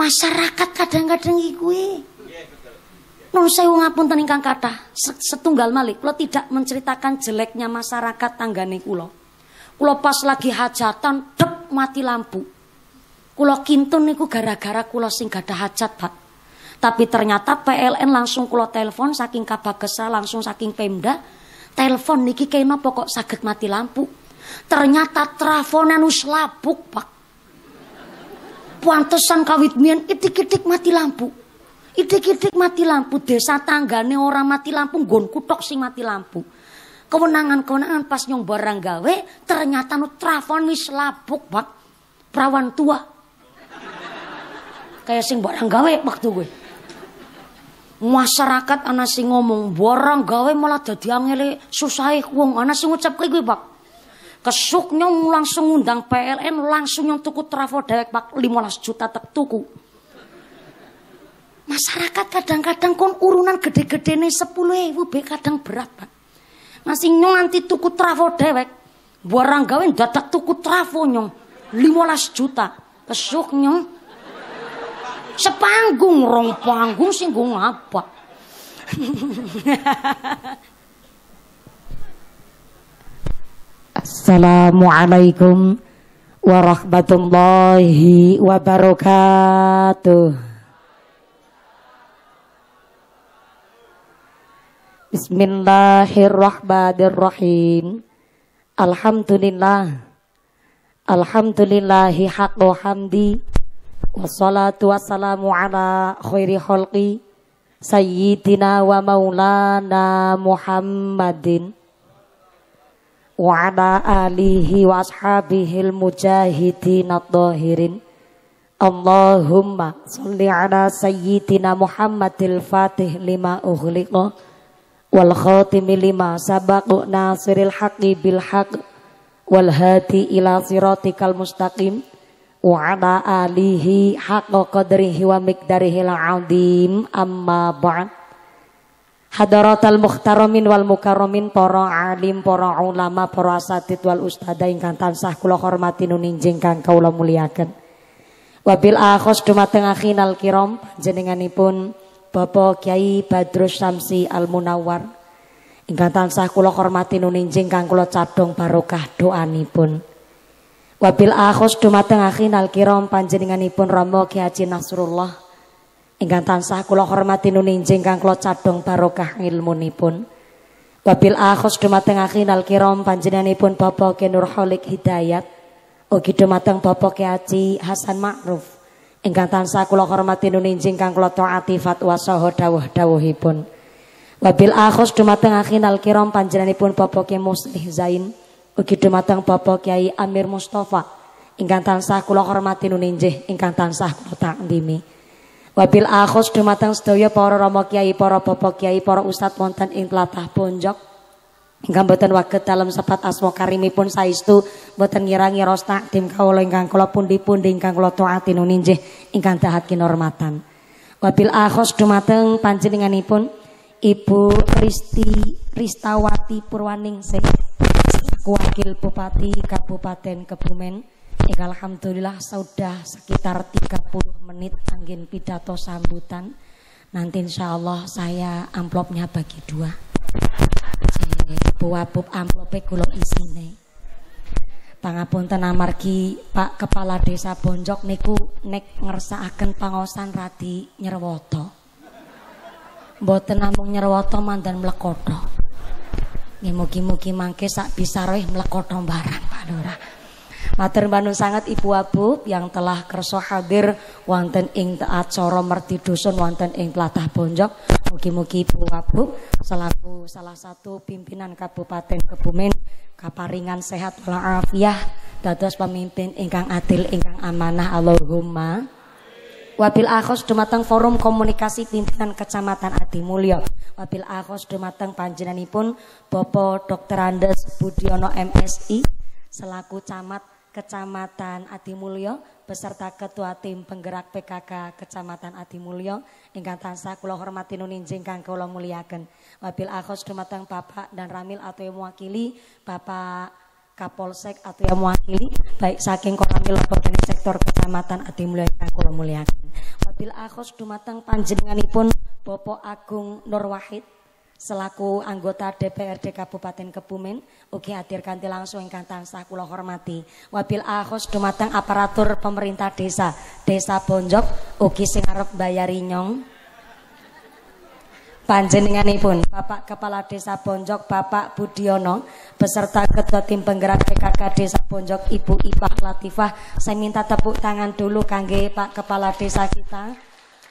masyarakat kadang-kadang ikui Nun uang ngapunten ingkang kata, setunggal malik, kula tidak menceritakan jeleknya masyarakat tanggane kulo, Kula pas lagi hajatan dep mati lampu. Kula kintun niku gara-gara kulo sing gada hajat, Pak. Tapi ternyata PLN langsung kulo telepon saking kabagesa langsung saking Pemda. Telepon niki kena pokok sakit mati lampu. Ternyata trafonan wis labuk, Pak. Pantesan kawit mian itik-itik mati lampu. Itik-itik mati lampu, desa tanggane orang mati lampu, gonku kutok sing mati lampu. Kewenangan-kewenangan pas nyong barang gawe, ternyata nu trafon wis lapuk, Pak. Perawan tua. Kayak sing barang gawe waktu gue. Masyarakat ana sing ngomong barang gawe malah dadi angele susahe wong ana sing ngucap kuwi, Pak. Kesuk nyong langsung ngundang PLN, langsung nyong tuku trafo dewek pak 15 juta tek tuku. Masyarakat kadang-kadang kon urunan gede-gede nih 10 ibu be kadang berat pak. Masih nyong anti tuku trafo dewek, barang gawen dadak tuku trafo nyong 15 juta. Kesuk nyong sepanggung rong panggung singgung apa? Assalamualaikum warahmatullahi wabarakatuh. Bismillahirrahmanirrahim. Alhamdulillah. Alhamdulillahi haqqo hamdi. Wassalatu wassalamu ala khairi khalqi. Sayyidina wa maulana Muhammadin Wada ala alihi wa ashabihil mujahidin ad Allahumma salli ala sayyidina Muhammadil Fatih lima ughliqa wal khatimi lima sabaqu nasiril haqqi bil wal hati ila mustaqim Wada ala alihi haqqa qadrihi wa miqdarihil azim amma ba'd Hadaratal muhtaramin wal mukarramin para alim, para ulama, para asatid wal ustada ingkang tansah kula hormati nuninjing kang kula muliaken. Wabil akhos dumateng akhinal kiram panjenenganipun Bapak Kiai Badrus Samsi Al munawar ingkang tansah kula hormati nuninjing kang kula cadhong barokah doanipun. Wabil akhos dumateng akhinal kiram panjenenganipun Rama Kiai Nasrullah Ingkang tansah kula hormati nuninjing kang kula cadhong barokah ilmunipun. Wabil akhos dumateng akhinal kiram panjenenganipun Bapak Ki Nurholik Hidayat. Ugi dumateng Bapak Ki Haji Hasan Ma'ruf. Ingkang tansah kula hormati nuninjing kang kula taati fatwa saha dawuh-dawuhipun. Wabil akhos dumateng akhinal kiram panjenenganipun Bapak Ki Muslih Zain. Ugi dumateng Bapak Kiai Amir Mustafa. Ingkang tansah kula hormati nuninjih ingkang tansah kula takdimi. Wabil akhos dumateng sedaya para romo kiai, para bapa kiai, para ustad wonten ing tlatah Ponjok. Ingkang boten waget dalam sepat asma karimipun saestu boten ngirangi ros takdim kawula ingkang kula pundi-pundi ingkang kula taatin ninjih ingkang dahat kinormatan. Wabil akhos dumateng panjenenganipun Ibu Risti Ristawati Purwaningsih wakil Bupati Kabupaten Kebumen. Ya, Alhamdulillah sudah sekitar 30 menit angin pidato sambutan. Nanti insya Allah saya amplopnya bagi dua. Buah Buabub amplopnya gula isine. Pangapunten amargi Pak Kepala Desa Bonjok niku nek akan pangosan rati nyerwoto. Mboten namung nyerwoto mandan mlekotho. Nggih mugi-mugi mangke sak bisa roy mlekotho barang Pak Lurah. Matur manun sangat Ibu Abu yang telah kerso hadir wonten ing acara merti dusun wonten ing pelatih Bonjok. Mugi-mugi Ibu Abu selaku salah satu pimpinan Kabupaten Kebumen kaparingan sehat walafiah dados pemimpin ingkang adil ingkang amanah Allahumma. Wabil akhos dumateng forum komunikasi pimpinan Kecamatan Adimulyo. Wabil akhos dumateng panjenenipun Bapak Dr. Andes Budiono MSI selaku camat Kecamatan Adimulyo beserta Ketua Tim Penggerak PKK Kecamatan Adimulyo ingkang tansah kula hormati nuninjing kang kula mulyaken. Wabil akhos dumateng Bapak dan Ramil atau yang mewakili Bapak Kapolsek atau yang mewakili baik saking Koramil maupun sektor Kecamatan Atimulyo, kang kula mulyaken. Wabil akhos dumateng panjenenganipun Bapak Agung Nur selaku anggota DPRD Kabupaten Kebumen ugi hadir kanthi langsung ingkang tansah kula hormati wabil ahos dumateng aparatur pemerintah desa Desa Bonjok ugi sing arep mbayari nyong panjenenganipun Bapak Kepala Desa Bonjok Bapak Budiono beserta Ketua Tim Penggerak PKK Desa Bonjok Ibu Ipah Latifah saya minta tepuk tangan dulu kangge Pak Kepala Desa kita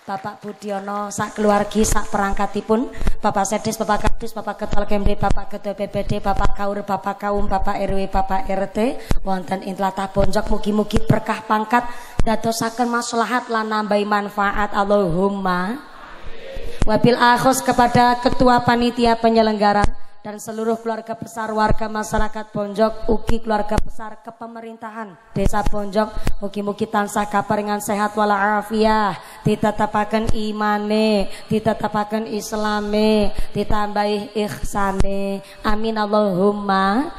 Bapak Budiono sak keluargi sak perangkatipun Bapak Sedis, Bapak Kadus, Bapak Ketol Kemri, Bapak Ketua BPD, Bapak Kaur, Bapak Kaum, Bapak RW, Bapak RT wonten intlatah tlatah Bonjok mugi-mugi berkah pangkat dadosaken maslahat lan nambahi manfaat Allahumma wabil Ahos kepada ketua panitia penyelenggara dan seluruh keluarga besar warga masyarakat Ponjok, uki keluarga besar kepemerintahan Desa Ponjok, mugi-mugi tansah kaparingan sehat walafiah, Ditetapakan imane, Ditetapakan islame, ditambahi ikhsane, Amin Allahumma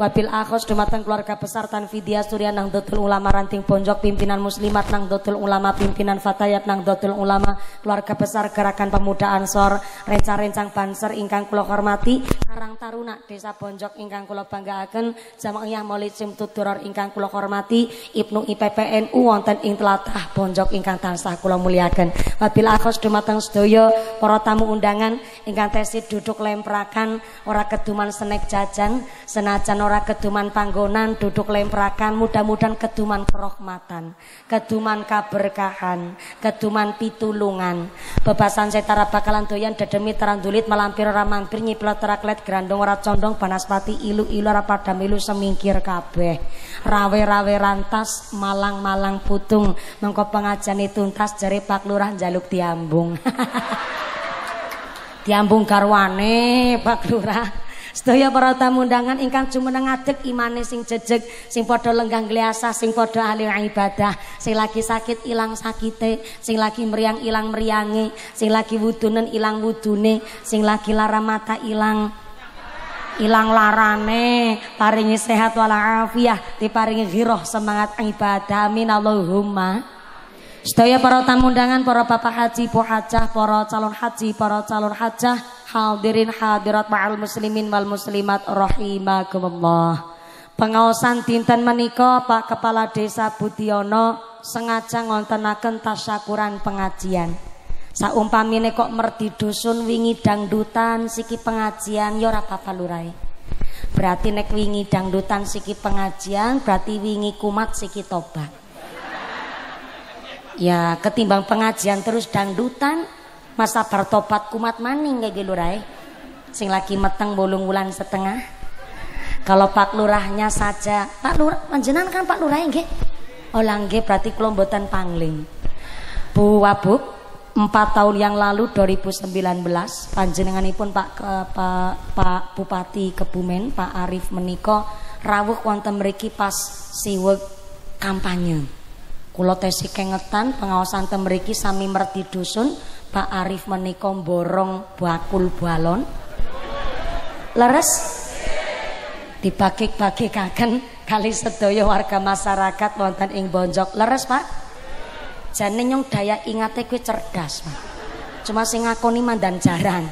wabil akhos dumateng keluarga besar Tanfidia Surya Nang Dotul Ulama Ranting Ponjok pimpinan Muslimat Nang Dotul Ulama pimpinan Fatayat Nang Dotul Ulama keluarga besar Gerakan Pemuda Ansor rencang-rencang banser ingkang kula hormati Karang Taruna Desa Ponjok ingkang kula banggaaken Jamaah Maulid Simtud Duror ingkang kula hormati Ibnu IPPNU wonten ing tlatah Ponjok ingkang tansah kula muliaken wabil akhos dumateng sedaya para tamu undangan ingkang tesit duduk lemprakan ora keduman senek jajan senajan ora keduman panggonan duduk lemprakan mudah-mudahan keduman kerohmatan keduman kaberkahan keduman pitulungan bebasan setara bakalan doyan dedemi terandulit melampir ora mampir nyiplat teraklet gerandong ora condong banaspati ilu ilu ora padam ilu semingkir kabeh rawe-rawe rantas malang-malang putung mengko pengajani tuntas jari pak lurah jaluk diambung diambung karwane pak lurah Sedaya para tamu undangan ingkang jumeneng ngadeg imane sing jejeg, sing padha lenggang gliasa, sing padha ahli ibadah, sing lagi sakit ilang sakite, sing lagi meriang ilang meriange, sing lagi wudunen ilang wudune, sing lagi lara mata ilang ilang larane paringi sehat walafiah diparingi giroh semangat ibadah amin Allahumma sedaya para tamu undangan para bapak haji bu hajah para calon haji para calon hajah Hadirin hadirat ma'al muslimin wal muslimat rahimakumullah. Pengawasan dinten menika Pak Kepala Desa Budiono sengaja ngontenaken tasyakuran pengajian. Saumpamine kok merdi dusun wingi dangdutan siki pengajian ya ora apa Berarti nek wingi dangdutan siki pengajian berarti wingi kumat siki tobat. Ya ketimbang pengajian terus dangdutan masa bertobat kumat maning kayak gitu rai sing lagi meteng bolong bulan setengah kalau pak lurahnya saja pak lurah manjenan kan pak lurah nggih olang oh, langge berarti kelombotan pangling bu wabuk empat tahun yang lalu 2019 pun pak ke, pak, pak bupati kebumen pak arief meniko rawuh wonten mriki pas siwek kampanye kula tesi kengetan pengawasan temeriki sami merti dusun Pak Arif menikom borong bakul balon. Leres? dibagi kangen kali sedoyo warga masyarakat wonten ing Bonjok. Leres, Pak? Jane nyong daya ingatnya kuwi cerdas, Pak. Cuma sing ngakoni mandan jarang.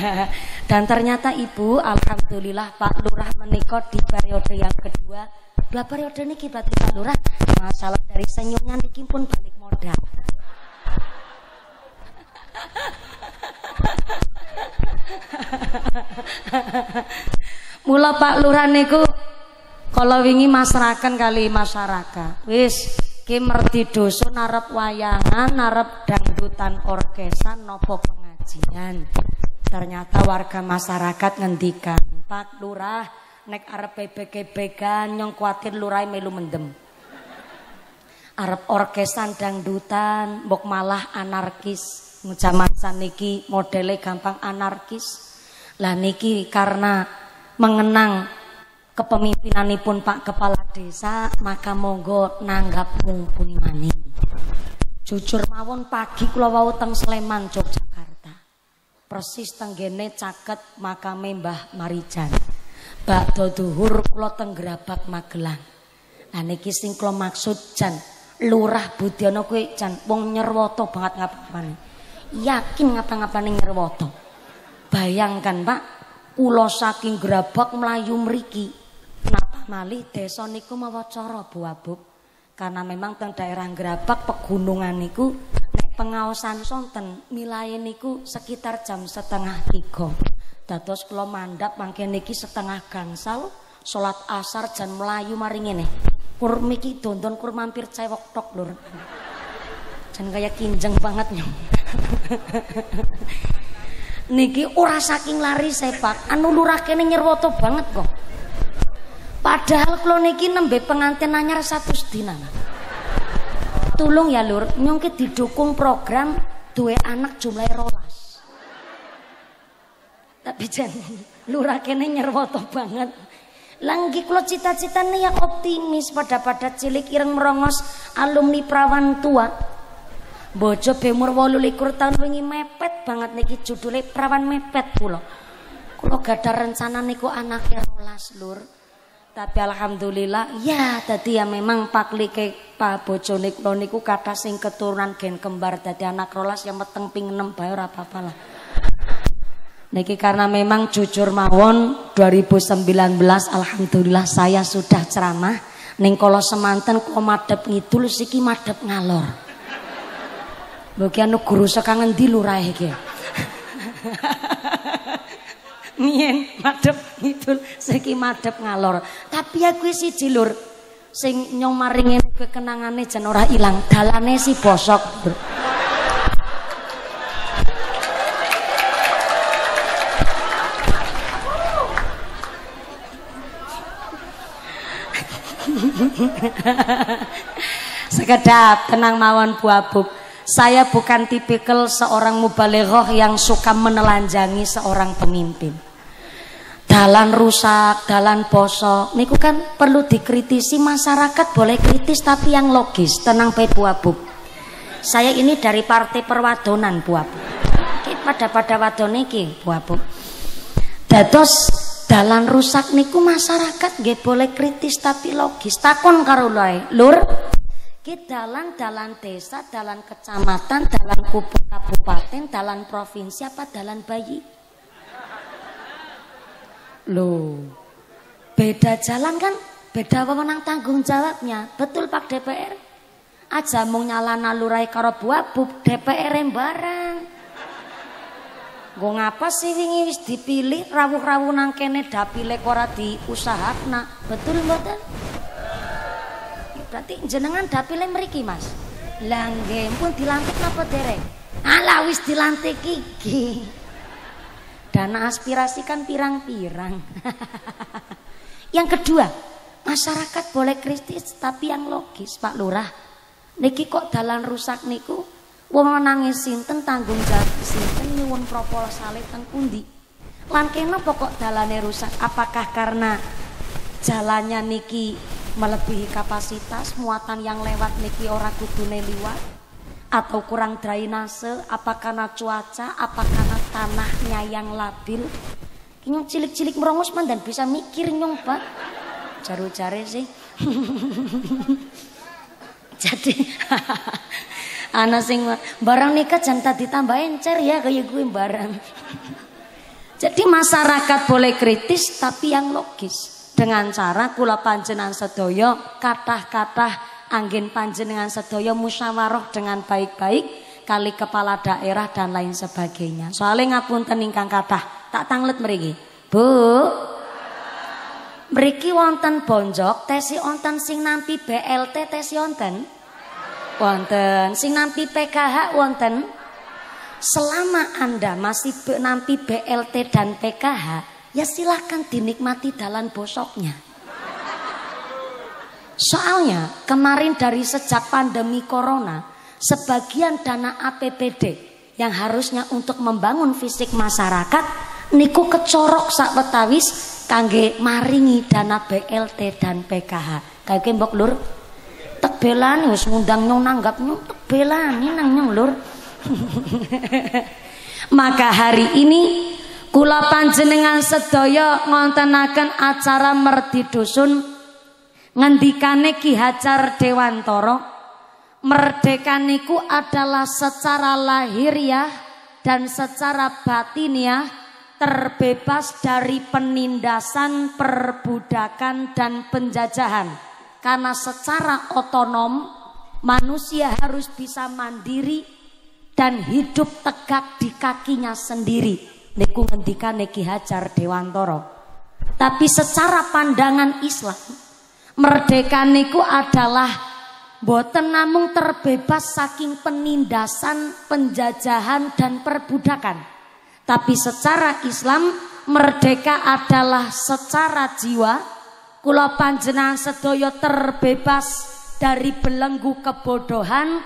Dan ternyata Ibu, alhamdulillah Pak Lurah menikah di periode yang kedua. dua periode niki berarti Pak Lurah masalah dari senyumnya niki pun balik modal. Mula Pak Lurah niku kalau wingi masyarakat kali masyarakat. Wis ki merdi dusun narep wayangan, narep dangdutan orkesan nopo pengajian. Ternyata warga masyarakat ngendikan, Pak Lurah nek arep bebek-bebekan nyong kuatir lurai melu mendem. Arep orkesan dangdutan mbok malah anarkis. Zaman saniki modele gampang anarkis. Lah niki karena mengenang kepemimpinanipun Pak Kepala Desa, maka monggo nanggap mumpuni mani Jujur mawon pagi kula wau teng Sleman, Yogyakarta. Persis tenggene caket makame Mbah Marijan. Bakdo duhur kula teng Grabak Magelang. Lah niki sing kula maksud jan Lurah Budiono kuwi jan wong nyerwoto banget ngapane yakin ngapa-ngapane nyerwoto. Bayangkan Pak, kula saking Gerabak Melayu Meriki. Napa malih desa niku mawacara buabuk, Karena memang teng daerah Gerabak pegunungan niku pengawasan sonten milahe niku sekitar jam setengah tiga. Dados kula mandhap mangke niki setengah gangsal sholat asar dan Melayu mari ngene. Kur miki dondon kur mampir cewok tok lur. Jan kaya kinjeng banget nyong. Niki ora saking lari sepak, anu kene nyerwoto banget kok. Padahal kalau niki nembe pengantin anyar satu sedina. Tulung ya lur, nyong ki didukung program duwe anak jumlah rolas. Tapi jan kene nyerwoto banget. Langgi kula cita-citane yang optimis pada pada cilik ireng merongos alumni perawan tua Bojo bemur walu likur tahun wingi mepet banget niki judulnya perawan mepet pula. gak ada rencana niku anaknya rolas lur. Tapi alhamdulillah ya tadi ya memang pak like pak bojo niku niku kata sing keturunan gen kembar tadi anak rolas yang meteng ping enam bayar apa-apa Niki karena memang jujur mawon 2019 alhamdulillah saya sudah ceramah Neng kalau semantan kok madep ngidul siki madep ngalor. Mbok anu guru saka ngendi lurahe iki? Mien madhep ngidul, siki madhep ngalor. Tapi aku siji lur sing nyong maringi kekenangane jan ora ilang, dalane si bosok. Sekedap tenang mawon Bu Abub. Saya bukan tipikal seorang mubalighah yang suka menelanjangi seorang pemimpin. Dalan rusak, dalan bosok. Niku kan perlu dikritisi masyarakat boleh kritis tapi yang logis. Tenang bae Bu Saya ini dari partai perwadonan Bu Abu. pada pada wadone iki Bu Abu. Dados dalan rusak niku masyarakat nggih boleh kritis tapi logis. Takon karo lur, Ki dalan-dalan desa, dalan kecamatan, dalan kabupaten, dalan provinsi apa dalan bayi? lo beda jalan kan beda wewenang tanggung jawabnya. Betul Pak DPR? Aja mau nyalana lurai karo pup DPR yang barang. gue ngapa sih wingi wis dipilih rawuh-rawuh nang kene dapile ora diusahakna. Betul mboten? Berarti jenengan dapilnya meriki Mas. langge pun dilantik apa derek Ala wis dilantik kiki Dana aspirasi kan pirang-pirang. yang kedua, masyarakat boleh kritis tapi yang logis, Pak Lurah. Niki kok dalan rusak niku wong nangis sinten tanggung jawab sinten nyuwun proposal teng pundi? Lan kene pokok dalane rusak apakah karena jalannya niki melebihi kapasitas muatan yang lewat niki ora kudune liwat atau kurang drainase apa karena cuaca apa karena tanahnya yang labil nyong cilik-cilik merongos man dan bisa mikir nyong pak jaru jare sih jadi anak sing barang nikah jangan ditambah encer ya kayak gue barang jadi masyarakat boleh kritis tapi yang logis dengan cara kula panjenengan sedaya kathah-kathah angin panjenengan sedaya musyawarah dengan baik-baik kali kepala daerah dan lain sebagainya. Soalnya ngapunten ingkang kathah, tak tanglet mriki. Bu, mriki wonten bonjok, tesi wonten sing nampi BLT tesi wonten. Wonten, sing nampi PKH wonten. Selama Anda masih nampi BLT dan PKH, Ya silahkan dinikmati dalam bosoknya. Soalnya kemarin dari sejak pandemi corona, sebagian dana APBD yang harusnya untuk membangun fisik masyarakat niku kecorok sak petawis kangge maringi dana BLT dan PKH. Kayak mbok lur tebelan harus ngundang nyong nanggap nyong tebelan nang nyong lur. Maka hari ini Kula panjenengan sedaya ngontenaken acara merdi dusun ngendikane Ki Hajar Dewantoro merdeka niku adalah secara lahiriah dan secara batiniah terbebas dari penindasan, perbudakan dan penjajahan. Karena secara otonom manusia harus bisa mandiri dan hidup tegak di kakinya sendiri niku ngendikane Ki Hajar Dewantoro. Tapi secara pandangan Islam, merdeka niku adalah boten namung terbebas saking penindasan, penjajahan dan perbudakan. Tapi secara Islam merdeka adalah secara jiwa kula panjenengan Sedoyo terbebas dari belenggu kebodohan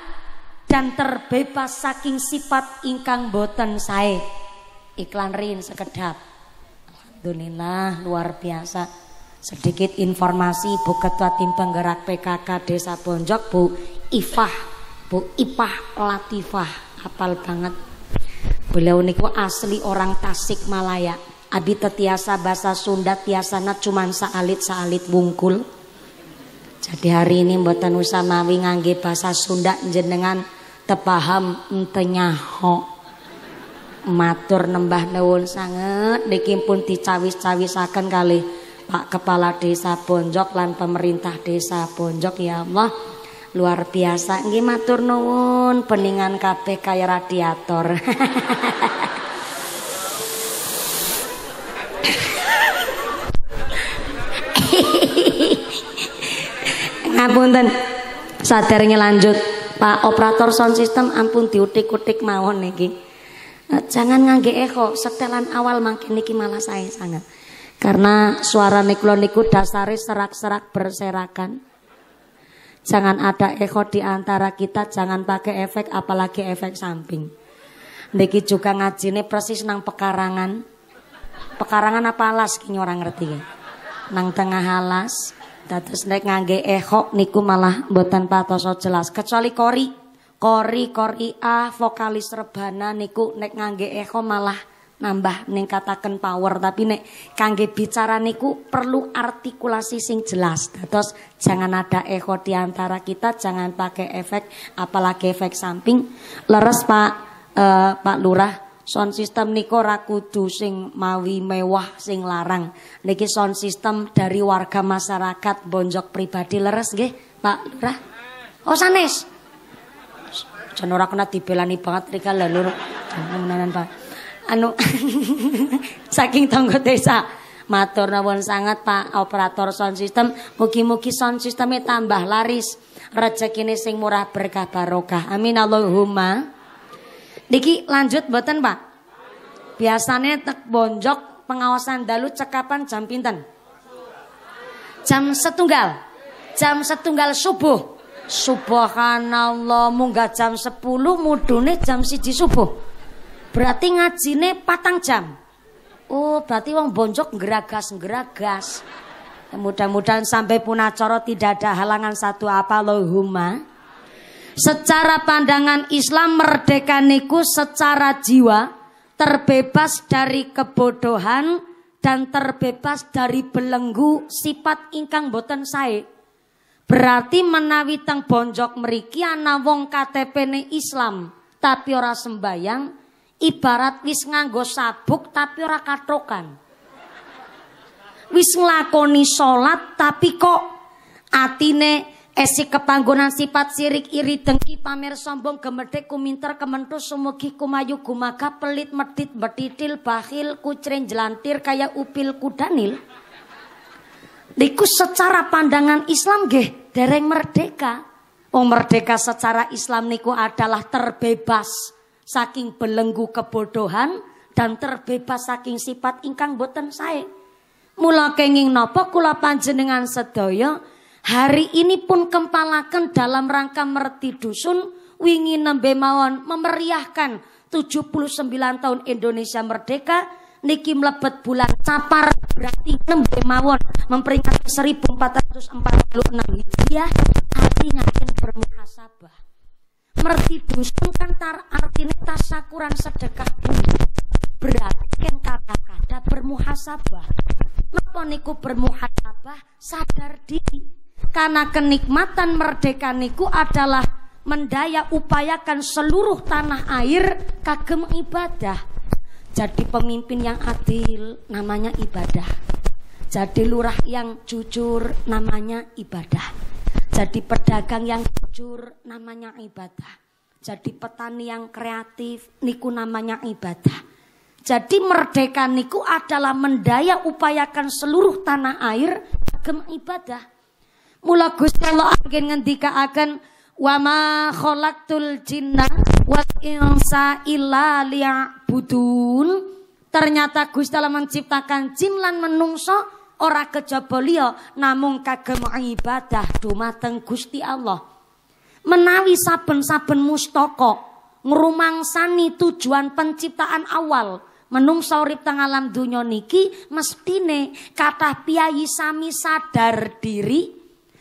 dan terbebas saking sifat ingkang boten saya iklan rin sekedap Alhamdulillah luar biasa sedikit informasi Bu Ketua Tim Penggerak PKK Desa Bonjok Bu Ifah Bu Ipah Latifah hafal banget beliau niku asli orang Tasik Malaya Abi tetiasa bahasa Sunda tiasana cuman saalit-saalit bungkul jadi hari ini mboten Tanusa mawi ngangge bahasa Sunda jenengan tepaham entenyaho matur nembah nuwun sangat niki pun dicawis-cawisaken kali Pak Kepala Desa Bonjok lan pemerintah Desa Bonjok ya Allah luar biasa nggih matur nuwun peningan kabeh kaya radiator ngapunten saderenge lanjut Pak operator sound system ampun diutik-utik mawon niki Eh, jangan ngangge echo setelan awal mangke niki malah saya sangat karena suara niklo niku dasari serak-serak berserakan jangan ada echo di antara kita jangan pakai efek apalagi efek samping niki juga ngaji nih persis nang pekarangan pekarangan apa alas kini orang ngerti ya nang tengah alas terus nek ngangge echo niku malah buatan patoso jelas kecuali kori kori kori a vokalis rebana niku nek ngangge echo malah nambah katakan power tapi nek kangge bicara niku perlu artikulasi sing jelas terus jangan ada echo diantara kita jangan pakai efek apalagi efek samping leres pak eh, pak lurah sound system niku rakudu sing mawi mewah sing larang niki sound system dari warga masyarakat bonjok pribadi leres gih pak lurah oh sanes Jan ora kena dibelani banget rika lha lur. Menanan anu, Pak. Anu saking tangga desa. Matur nuwun sangat Pak operator sound system. Mugi-mugi sound sistemnya tambah laris. Rezekine sing murah berkah barokah. Amin Allahumma. Niki lanjut mboten Pak? Biasanya tek bonjok pengawasan dalu cekapan jam pinten? Jam setunggal. Jam setunggal subuh. Subhanallah munggah jam 10 mudune jam siji subuh. Berarti ngajine patang jam. Oh, berarti wong bonjok ngeragas-ngeragas. Mudah-mudahan sampai pun acara tidak ada halangan satu apa loh lohuma. Secara pandangan Islam merdeka niku secara jiwa terbebas dari kebodohan dan terbebas dari belenggu sifat ingkang boten saya. Berarti menawi teng bonjok meriki ana wong KTP-ne Islam tapi ora sembayang, ibarat wis nganggo sabuk tapi ora katokan. Wis nglakoni salat tapi kok atine esik kepanggonan sifat sirik iri dengki pamer sombong gemedik kuminter kementus sumugi kumayu gumaga pelit medit betitil bakhil kucren jelantir kaya upil kudanil niku secara pandangan Islam gih dereng merdeka. Oh merdeka secara Islam niku adalah terbebas saking belenggu kebodohan dan terbebas saking sifat ingkang boten saya. Mula kenging nopo kula panjenengan sedoyo, hari ini pun kempalakan dalam rangka merti dusun wingi nembe memeriahkan 79 tahun Indonesia merdeka niki mlebet bulan Sapar berarti nembe mawon memperingati 1446 Hijriah ngakin bermuka bermuhasabah. Merti dusun kan tar tasakuran sedekah bumi. Berarti kan kata-kata bermuhasabah. meponiku bermuhasabah sadar diri. Karena kenikmatan merdeka niku adalah mendaya upayakan seluruh tanah air kagem ibadah jadi pemimpin yang adil namanya ibadah. Jadi lurah yang jujur namanya ibadah. Jadi pedagang yang jujur namanya ibadah. Jadi petani yang kreatif niku namanya ibadah. Jadi merdeka niku adalah mendaya upayakan seluruh tanah air agama ibadah. Mula Gusti Allah anggen ngendika akan wama kholaktul jinna Wal insa illa budun. Ternyata Gusti Allah menciptakan jin lan menungso ora kejaba liya namung kagem ibadah dumateng Gusti Allah. Menawi saben-saben mustaka ngrumangsani tujuan penciptaan awal menungso urip teng alam donya niki mestine kathah piyayi sami sadar diri,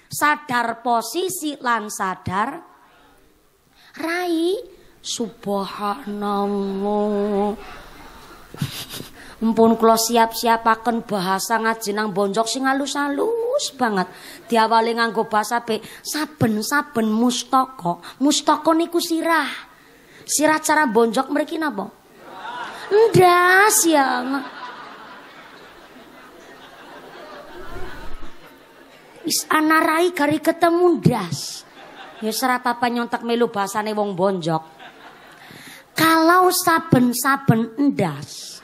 sadar posisi lan sadar rai Subhanallah. Mumpun kula siap-siapaken bahasa ngaji nang bonjok sing alus-alus banget. Diawali nganggo bahasa be saben-saben mustaka. Mustaka niku sirah. Sirah cara bonjok mriki napa? Ndas ya. Is anarai kari ketemu ndas. Ya serapapa nyontak melu bahasane wong bonjok kalau saben-saben endas.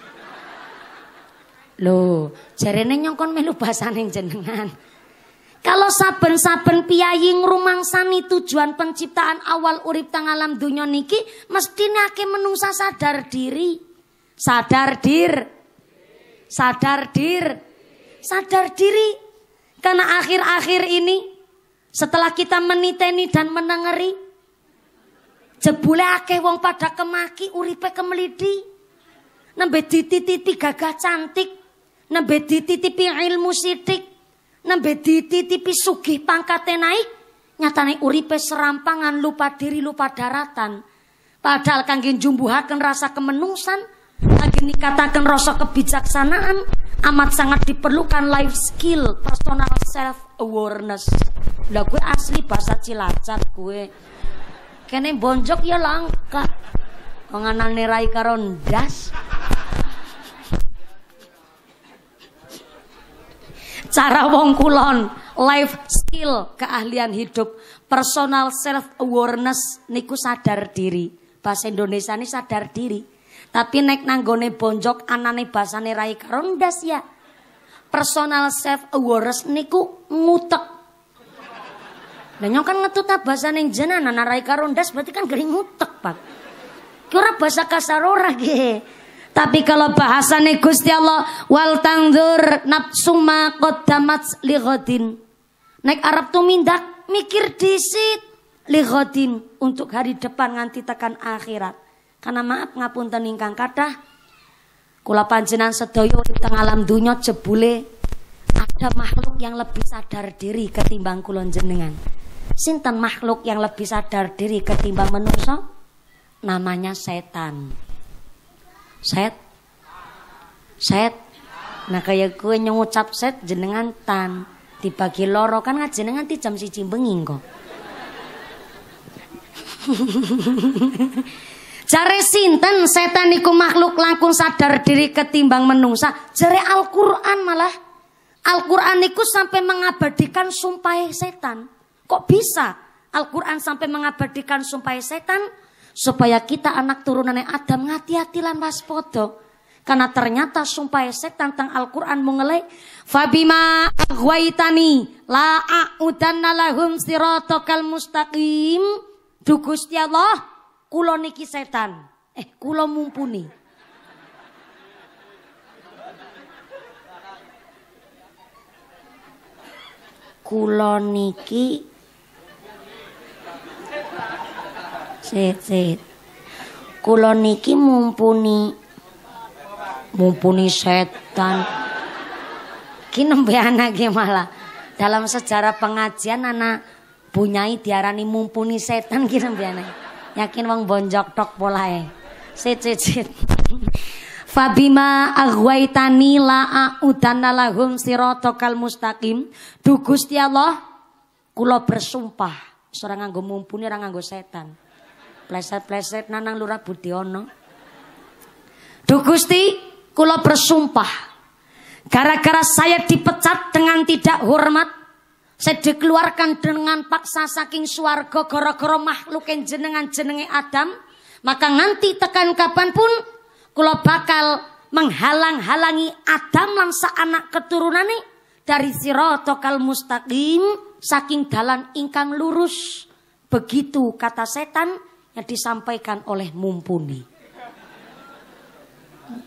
Loh, jarene nyongkon melu basane jenengan. Kalau saben-saben piyayi ngrumangsani tujuan penciptaan awal urip tang alam dunya niki mestine akeh menungsa sadar diri. Sadar dir. Sadar dir. Sadar diri. Karena akhir-akhir ini setelah kita meniteni dan menengeri Jebule akeh wong pada kemaki uripe kemelidi. Nembe dititipi gagah cantik, nembe dititipi ilmu sidik, nembe dititipi sugih pangkate naik, nyatane uripe serampangan lupa diri lupa daratan. Padahal kangge jumbuhaken rasa kemenungsan, kangge nikataken rasa kebijaksanaan, amat sangat diperlukan life skill, personal self awareness. Lah gue asli bahasa Cilacap gue kene bonjok ya langka konganane nerai karondas, cara wong kulon life skill keahlian hidup personal self awareness niku sadar diri bahasa Indonesia ini sadar diri tapi nek nanggone bonjok anane bahasa nerai karondas ya personal self awareness niku ngutek dan nyong kan ngetut bahasa neng jenana nah, narai karondas berarti kan gering ngutek pak. Kira bahasa kasar ora ge. Tapi kalau bahasa Gusti Allah wal tangdur nafsu ma qaddamat li Naik Arab tuh mindak mikir disit li untuk hari depan nganti tekan akhirat. Karena maaf ngapunten ingkang kathah kula panjenan sedoyo urip teng alam dunya jebule ada makhluk yang lebih sadar diri ketimbang kulon jenengan. Sinten makhluk yang lebih sadar diri ketimbang manusia? Namanya setan. Set. Set. Nah kayak gue nyungucap set jenengan tan. Dibagi loro kan jenengan ti jam siji bengi kok. Jare sinten setan iku makhluk langkung sadar diri ketimbang menungsa. Jare Al-Qur'an malah Al-Qur'an iku sampai mengabadikan sumpah setan. Kok bisa Al-Quran sampai mengabadikan sumpah setan? Supaya kita anak turunannya Adam ngati hati lan waspodo. Karena ternyata sumpah setan tentang Al-Quran mengelai Fabima agwaitani la a'udanna lahum sirotokal mustaqim Dugusti Allah kulo niki setan Eh kulo mumpuni Kulo niki Sit sit. Kula niki mumpuni mumpuni setan. Ki nembe anak malah dalam sejarah pengajian anak punyai diarani mumpuni setan ki nembe anak. Yakin wong bonjok tok polae. Sit sit sit. Fabima aghwaitani la a'udana lahum siratal mustaqim. Duh Gusti Allah kula bersumpah seorang nganggo mumpuni, orang nganggo setan. Pleset-pleset nanang lurah Budiono. Duh Gusti, kula bersumpah. Gara-gara saya dipecat dengan tidak hormat, saya dikeluarkan dengan paksa saking suarga gara-gara makhluk yang jenengan jenenge Adam, maka nanti tekan kapanpun kula bakal menghalang-halangi Adam langsa anak keturunan nih dari sirotokal mustaqim saking dalan ingkang lurus. Begitu kata setan yang disampaikan oleh mumpuni.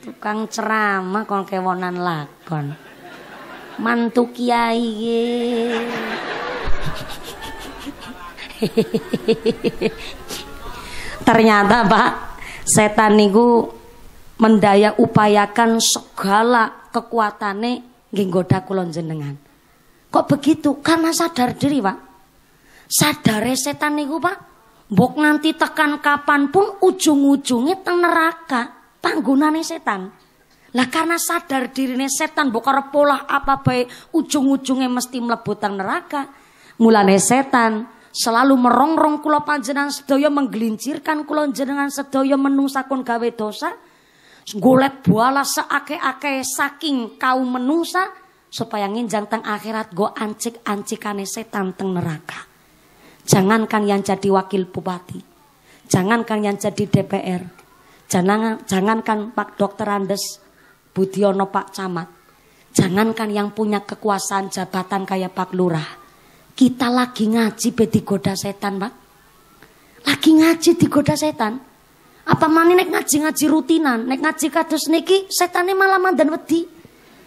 Tukang ceramah kon kewonan lakon. Mantu kiai Ternyata Pak, setan niku mendaya upayakan segala kekuatane nggih goda kula jenengan. Kok begitu? Karena sadar diri, Pak. sadar setan niku, Pak. Mbok nanti tekan kapan pun ujung-ujungnya teng neraka panggonane setan. Lah karena sadar dirine setan mbok pola polah apa bae ujung ujungnya mesti mlebu teng neraka. Mulane setan selalu merongrong kula panjenengan sedoyo menggelincirkan kula jenengan sedaya menungsakun gawe dosa. Golet buala seake-ake saking kau menungsa supaya nginjang teng akhirat go ancik-ancikane setan teng neraka. Jangankan yang jadi wakil bupati, jangankan yang jadi DPR, jangan, jangankan Pak Dokter Andes, Budiono Pak Camat, jangankan yang punya kekuasaan jabatan kayak Pak Lurah. Kita lagi ngaji be goda setan, Pak. Lagi ngaji goda setan. Apa mana nek ngaji-ngaji rutinan, nek ngaji kados niki ini malah dan wedi.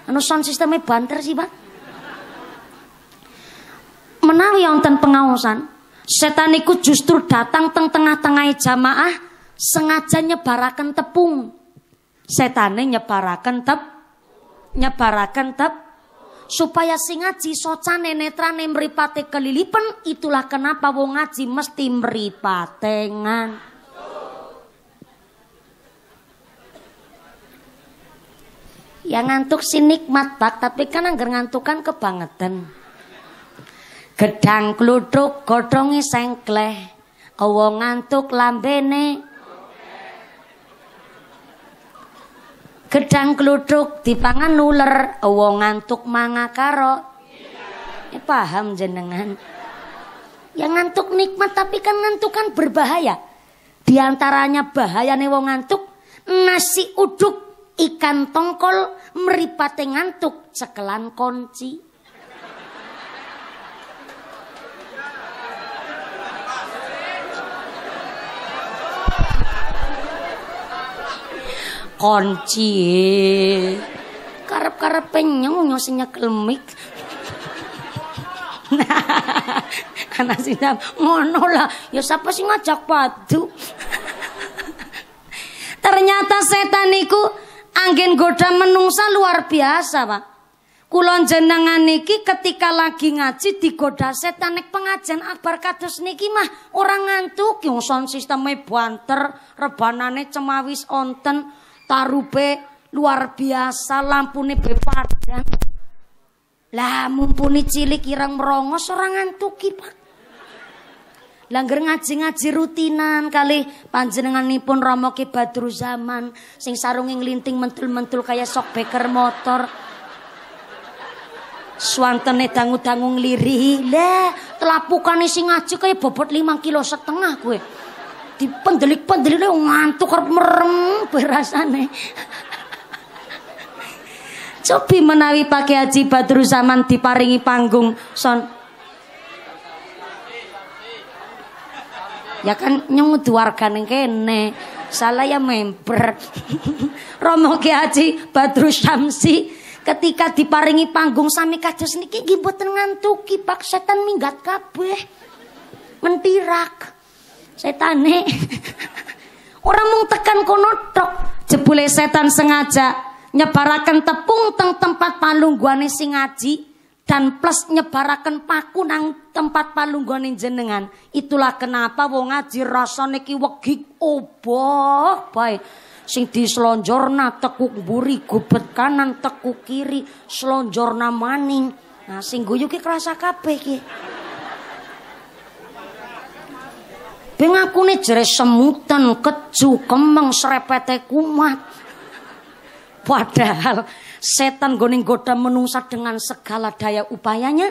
Anu sound sistemnya banter sih pak. Menawi wonten pengawasan setan itu justru datang teng tengah-tengah jamaah sengaja nyebarakan tepung. Setannya nyebarakan tep nyebarakan tep supaya sing ngaji socane netrane mripate kelilipen itulah kenapa wong ngaji mesti mripatengan. Yang ngantuk si nikmat pak, tapi kan anggar kan kebangetan. Gedang kluduk godongi sengkleh. Awa ngantuk lambene. Gedang kluduk dipangan nuler, awa ngantuk manga karo. Ini ya, paham jenengan. Yang ngantuk nikmat tapi kan ngantuk kan berbahaya. Di antaranya bahaya nih wong ngantuk nasi uduk Ikan tongkol meripate ngantuk cekelan kunci. Kunci. Karep-karep penyong nyosinya nah anak sidang ngono lah ya siapa sih ngajak padu ternyata setaniku. angin goda menungsa luar biasa pak kulon jenengan niki ketika lagi ngaji digoda setan nek pengajian akbar kados niki mah orang ngantuk yang sound sistemnya banter rebanane cemawis onten tarupe luar biasa lampu nih bepadan lah mumpuni cilik irang merongos orang ngantuk pak Langger ngaji-ngaji rutinan kali panjenenganipun nipun Ki Badru Zaman sing sarunge linting mentul-mentul kaya sok beker motor. Swantene dangu-dangu nglirih. Lah, telapukane sing ngaji kaya bobot 5 kilo setengah kowe. Dipendelik-pendelikne ngantuk arep merem berasane. Cobi menawi pakai haji Badru Zaman diparingi panggung son Ya kan nyung wargane kene. Salah ya member. Romo Ki badru Syamsi ketika diparingi panggung sami kados niki nggih mboten ngantuki pak setan minggat kabeh. Mentirak. Setane orang mung tekan konotok jebule setan sengaja nyebaraken tepung teng tempat palungguane sing ngaji dan plus nyebarakan paku nang tempat palunggone jenengan. Itulah kenapa wong ngaji rasa ki wegi oboh bae. Sing dislonjorna tekuk buri gubet kanan tekuk kiri, slonjorna maning. Nah sing guyu ki kerasa kabeh ki. aku nih jere semutan, keju, kemeng, srepete kumat. Padahal Setan goning goda menungsa dengan segala daya upayanya.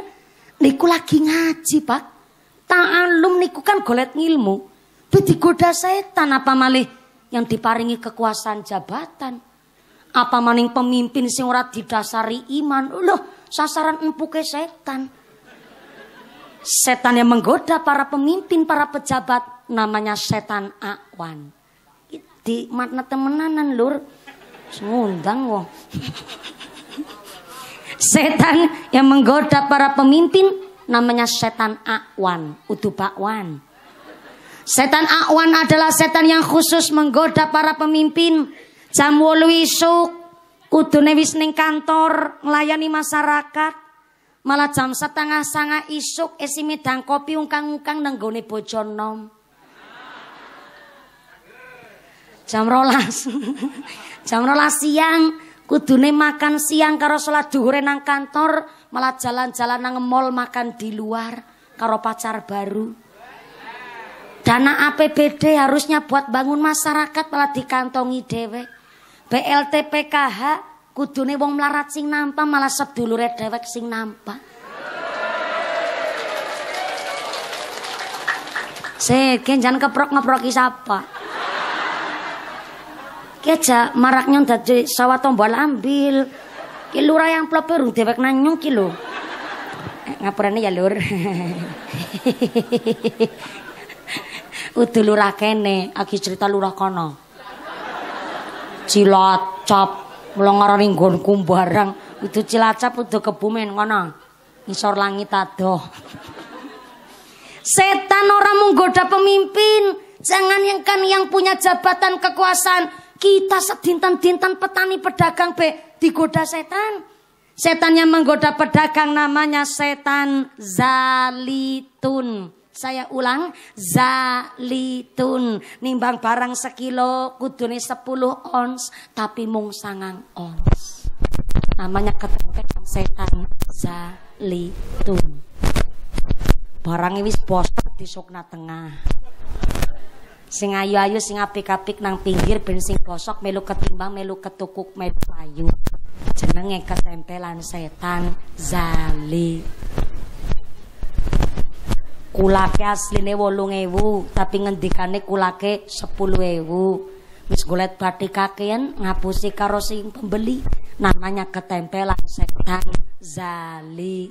Niku lagi ngaji pak. Ta'alum niku kan golet ngilmu. goda setan apa malih yang diparingi kekuasaan jabatan. Apa maning pemimpin sing ora didasari iman. Loh sasaran empuknya setan. Setan yang menggoda para pemimpin, para pejabat namanya setan akwan. Di makna temenanan lur. Ngundang wong. setan yang menggoda para pemimpin namanya setan akwan, udu bakwan. Setan akwan adalah setan yang khusus menggoda para pemimpin. Jam 8 isuk kudune wis ning kantor melayani masyarakat. Malah jam setengah sanga isuk isi midang kopi ungkang-ungkang nenggone bojonom. Jam rolas. Jam olah siang kudune makan siang karo sholat dhuwure nang kantor, malah jalan-jalan nang mall makan di luar karo pacar baru. Dana APBD harusnya buat bangun masyarakat malah dikantongi dewe. BLT PKH kudune wong melarat sing nampa malah sedulure dewek sing nampa. Sik, jangan keprok ngeproki siapa aja maraknya dadi sawah tombol ambil. Ki lurah yang plopir dewek nanyung ki lho. Eh, Ngapurane ya lur. Udu lurah kene, agi cerita lurah kono. Cilacap, orang ngarani nggonku barang. Udu Cilacap udu kebumen kono. Ngisor langit adoh. Setan orang menggoda pemimpin, jangan yang kan yang punya jabatan kekuasaan kita sedinten-dinten petani pedagang be digoda setan. Setan yang menggoda pedagang namanya setan zalitun. Saya ulang, zalitun. Nimbang barang sekilo, kudune 10 ons, tapi mung sangang ons. Namanya ketempet setan zalitun. barang ini bos di Sokna Tengah. sing ayu-ayu sing apik-apik nang pinggir ben sing kosok melu ketimbang melu ketukuk melu payu jenenge ketempelan setan zali kulake asline wolung tapi ngendikane kulake sepuluh ewu wis golet batik ngapusi karo sing pembeli namanya ketempelan setan zali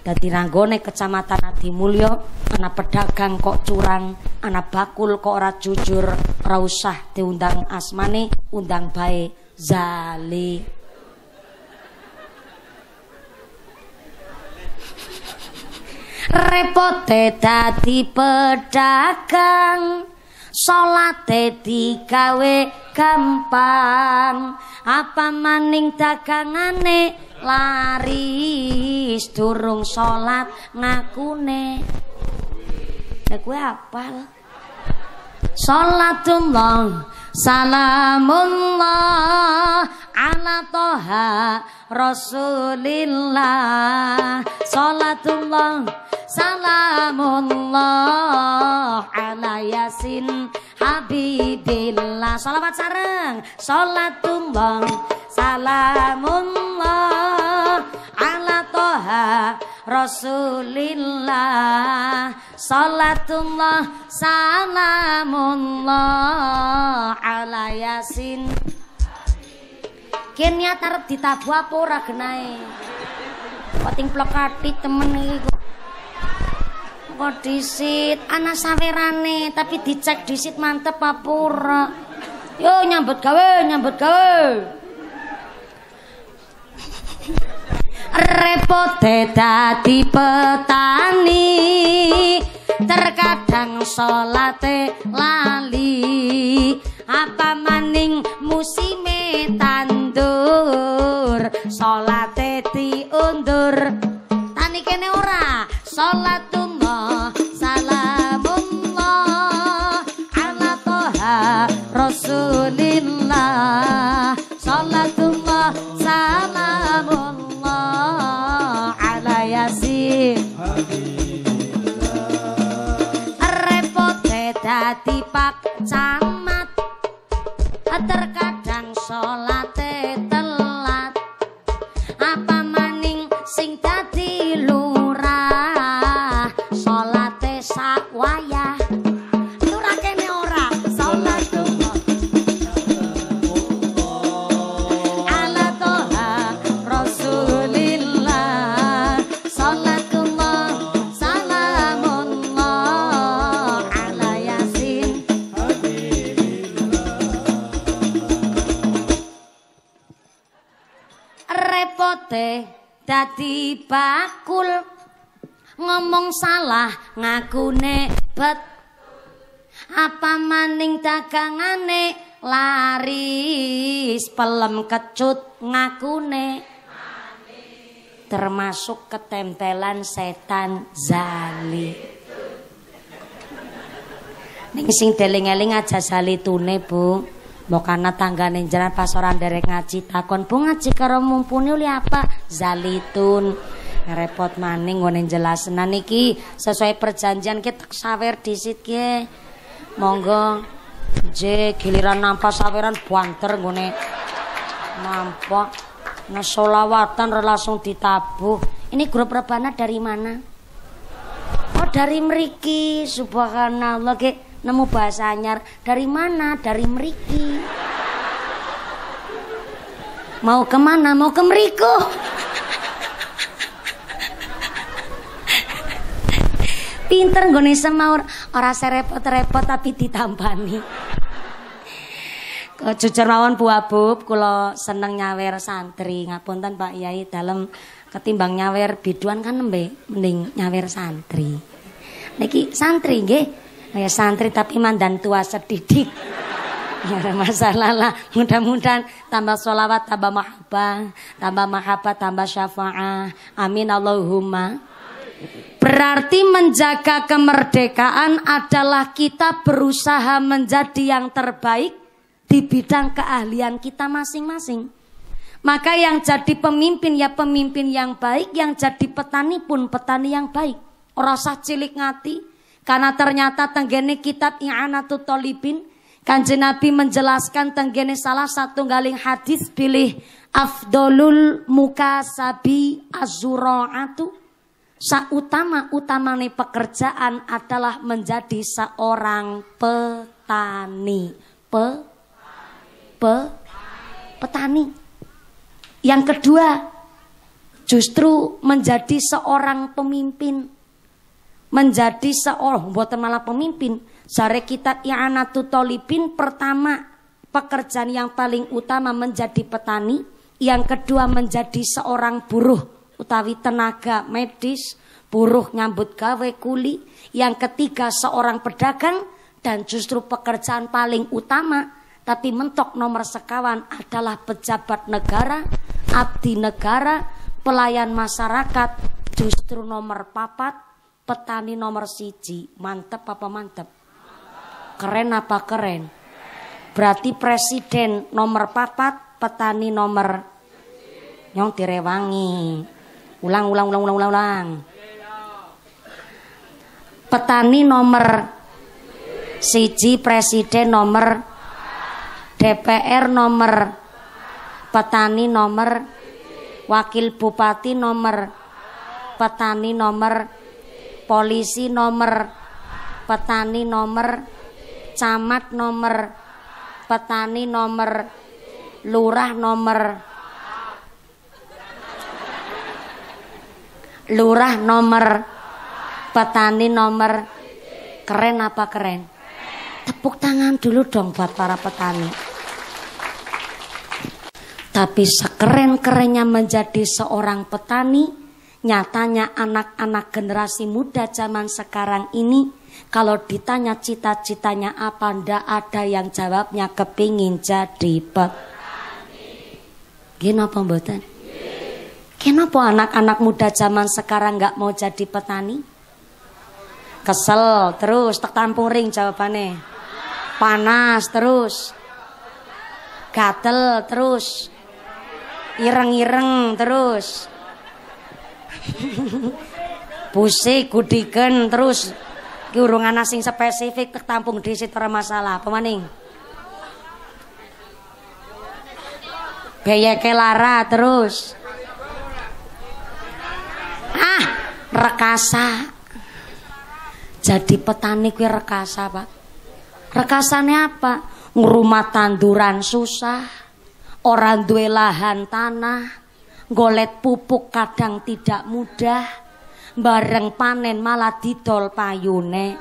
dadi ranggone kecamatan Adi Mulyo ana pedagang kok curang ana bakul kok ora jujur ora usah diundang asmane undang bae zali repot dadi pedagang salate digawe gampang apa maning dagangane laris durung salat ngakune nek kowe apal salatullah Salamullah ala toha Rasulillah Salatullah Salamullah ala yasin Habibillah Salawat sarang Salatullah Salamullah ala toha Rasulillah Salatullah Salamullah Ala yasin Kenya tarep ditabu apa Poting plekati temen iki kok disit anak sawerane tapi dicek disit mantep apa Yo nyambut gawe nyambut gawe repote dadi petani terkadang salate lali apa maning musime tandur salate diundur tani kene ora salat tumah dadi bakul ngomong salah ngaku nebet apa maning dagangane laris pelem kecut ngaku ngakune termasuk ketempelan setan zali ning sing deling-eling aja tune Bu Mokana tangga jalan pas derek nderek ngaji takon Bu ngaji karo mumpuni li apa? Zalitun. Repot maning jelas nah niki sesuai perjanjian kita sawer disit ki. Monggo. Je giliran nampak saweran banter ngone. nampak nah solawatan langsung ditabuh. Ini grup rebana dari mana? Oh dari meriki subhanallah ke nemu bahasa anyar dari mana dari meriki mau kemana mau ke meriku pinter goni semaur orang serepot-repot tapi ditampani jujur mawon Bu Abub kalau seneng nyawer santri ngapunten Pak Yai dalam ketimbang nyawer biduan kan nembe mending nyawer santri niki santri nggih Ya santri tapi mandan tua sedidik ya ada masalah lah mudah-mudahan tambah sholawat tambah mahabbah tambah mahabbah tambah syafaah amin Allahumma Berarti menjaga kemerdekaan adalah kita berusaha menjadi yang terbaik di bidang keahlian kita masing-masing. Maka yang jadi pemimpin ya pemimpin yang baik, yang jadi petani pun petani yang baik. Rasa cilik ngati, karena ternyata tenggene kitab I'anatu Tolibin Kanjeng Nabi menjelaskan tenggene salah satu galing hadis pilih afdolul mukasabi azuraatu sautama utamane pekerjaan adalah menjadi seorang petani pe pe petani yang kedua justru menjadi seorang pemimpin menjadi seorang buatan malah pemimpin sare kita i'anatu tolipin pertama pekerjaan yang paling utama menjadi petani yang kedua menjadi seorang buruh utawi tenaga medis buruh nyambut gawe kuli yang ketiga seorang pedagang dan justru pekerjaan paling utama tapi mentok nomor sekawan adalah pejabat negara abdi negara pelayan masyarakat justru nomor papat petani nomor siji mantep apa mantep keren apa keren berarti presiden nomor papat petani nomor nyong direwangi ulang ulang ulang ulang ulang ulang petani nomor siji presiden nomor DPR nomor petani nomor wakil bupati nomor petani nomor polisi nomor petani nomor camat nomor petani nomor lurah nomor lurah nomor petani nomor keren apa keren tepuk tangan dulu dong buat para petani tapi sekeren-kerennya menjadi seorang petani Nyatanya anak-anak generasi muda zaman sekarang ini kalau ditanya cita-citanya apa ndak ada yang jawabnya kepingin jadi petani. Kenapa mboten? Kenapa anak-anak muda zaman sekarang nggak mau jadi petani? Kesel terus tampung ring jawabannya. Panas terus. Gatel terus. Ireng-ireng terus. Busi kudikan terus ki asing spesifik tertampung di situ masalah pemaning. Beyeke kelara terus. Ah, rekasa. Jadi petani kue rekasa, Pak. Rekasane apa? ngurumat tanduran susah, orang duwe lahan tanah, golet pupuk kadang tidak mudah bareng panen malah didol payune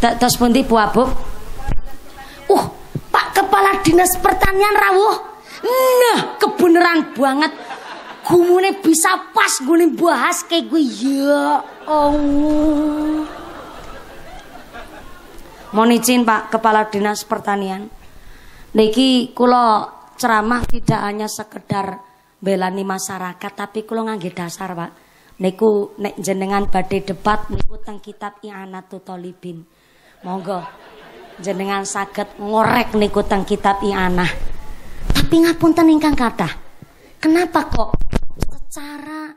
Terus pundi Bu Abub? Uh, Pak Kepala Dinas Pertanian rawuh. Nah, kebeneran banget. Gumune bisa pas gue bahas kayak gue ya Allah. Mohon izin Pak Kepala Dinas Pertanian. Niki kulo ceramah tidak hanya sekedar belani masyarakat tapi kulo ngangge dasar, Pak. Niku nek jenengan badai debat niku teng kitab Ianatu Tolibin. Monggo jenengan saged ngorek niku teng kitab I'anah. Tapi ngapun teningkang kata, Kenapa kok secara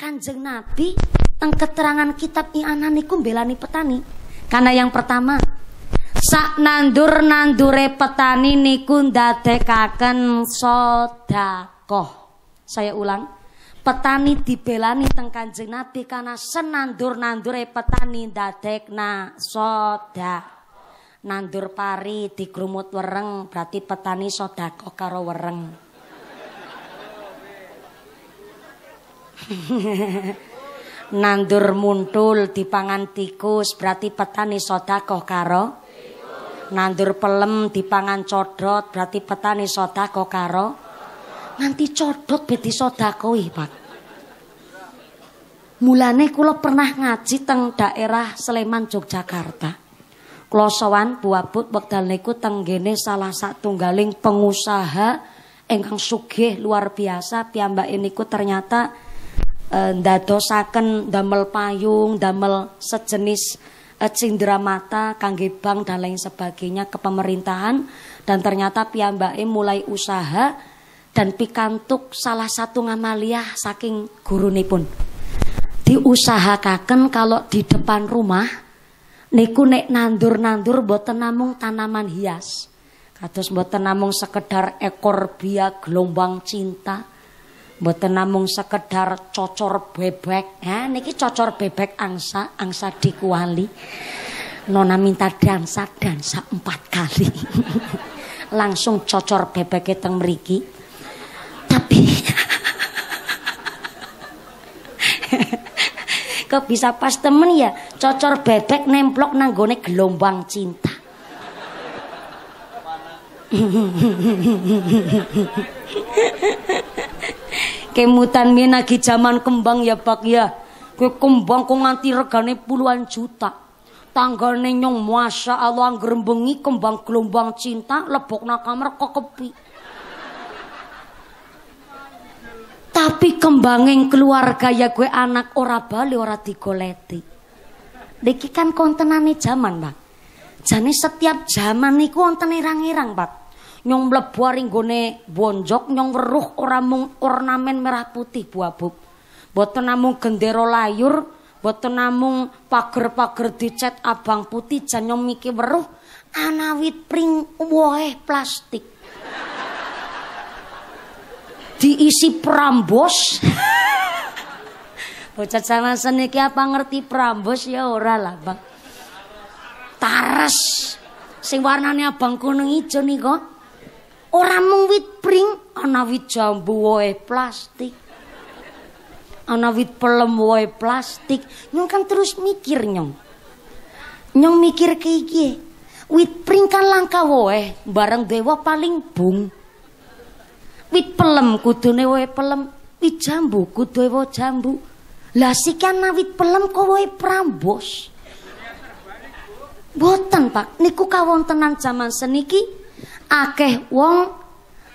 Kanjeng Nabi teng keterangan kitab I'anah niku belani petani? Karena yang pertama sak nandur-nandure petani niku ndadekaken sedekah. Saya ulang, petani dibelani teng Kanjeng Nabi karena senandur-nandure petani ndadekna sedekah. Nandur pari digrumut wereng berarti petani sedekah karo wereng. Nandur muntul pangan tikus berarti petani sedekah karo nandur pelem dipangan codot berarti petani sodako karo nanti codot beti sodako pak mulane kulo pernah ngaji teng daerah Sleman Yogyakarta klosowan sowan buabut wekdal niku tenggene salah satu galing pengusaha engkang sugih luar biasa ini ku ternyata eh, ndadosaken damel payung damel sejenis cindera eh, mata kangge bank dan lain sebagainya ke pemerintahan dan ternyata piyambake mulai usaha dan pikantuk salah satu ngamaliah saking gurunipun. Diusahakaken kalau di depan rumah niku nek nandur-nandur buat namung tanaman hias. Kados buat namung sekedar ekor biak gelombang cinta Mboten namung sekedar cocor bebek. Ha niki cocor bebek angsa, angsa dikuali. Nona minta dansa, dansa empat kali. Langsung cocor bebek teng mriki. Tapi Kok bisa pas temen ya cocor bebek nemplok nanggone gelombang cinta. kemutan mina ki zaman kembang ya pak ya kue kembang kok nganti regane puluhan juta tanggal nenyong muasa Allah gerembungi kembang gelombang cinta lebok na kamar kok kepi tapi kembangin keluarga ya gue anak ora bali ora digoleti Niki kan kontenane zaman, Pak. Jane setiap zaman niku wonten irang-irang, Pak nyong mlebu ringgone bonjok nyong weruh ora mung ornamen merah putih buabub. Boten namung gendera layur, boten namung pager-pager dicet abang putih jan nyong miki weruh anawit pring wohe plastik. Diisi prambos. Bocah sanasen seniki apa ngerti prambos ya ora lah, Bang. Tares. sing warnane abang kuning ijo kok ora mung wit pring, ana wit jambu wae plastik. Ana wit pelem wae plastik. Nyong kan terus mikir nyong. Nyong mikir ke iki. E. Wit pring kan langka wae, bareng dewa paling bung. Wit pelem kudune wae pelem, wit jambu kudune wae jambu. Lah sikian wit pelem kok wae prambos. Boten, Pak. Niku kawontenan jaman seniki. akeh wong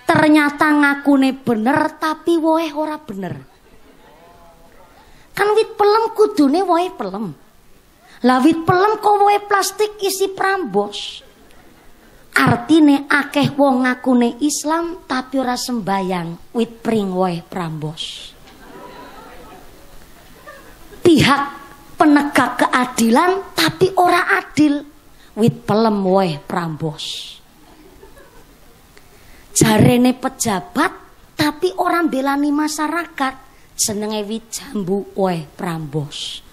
ternyata ngaku ne bener tapi woe ora bener. Kan wit pelem kudune woe pelem. Lah wit pelem kok woe plastik isi prambos. Artine akeh wong ngaku ne Islam tapi ora sembayang wit pring woe prambos. Pihak penegak keadilan tapi ora adil wit pelem woe prambos jarene pejabat tapi orang belani masyarakat jenenge Wijambu Oeh Prambos.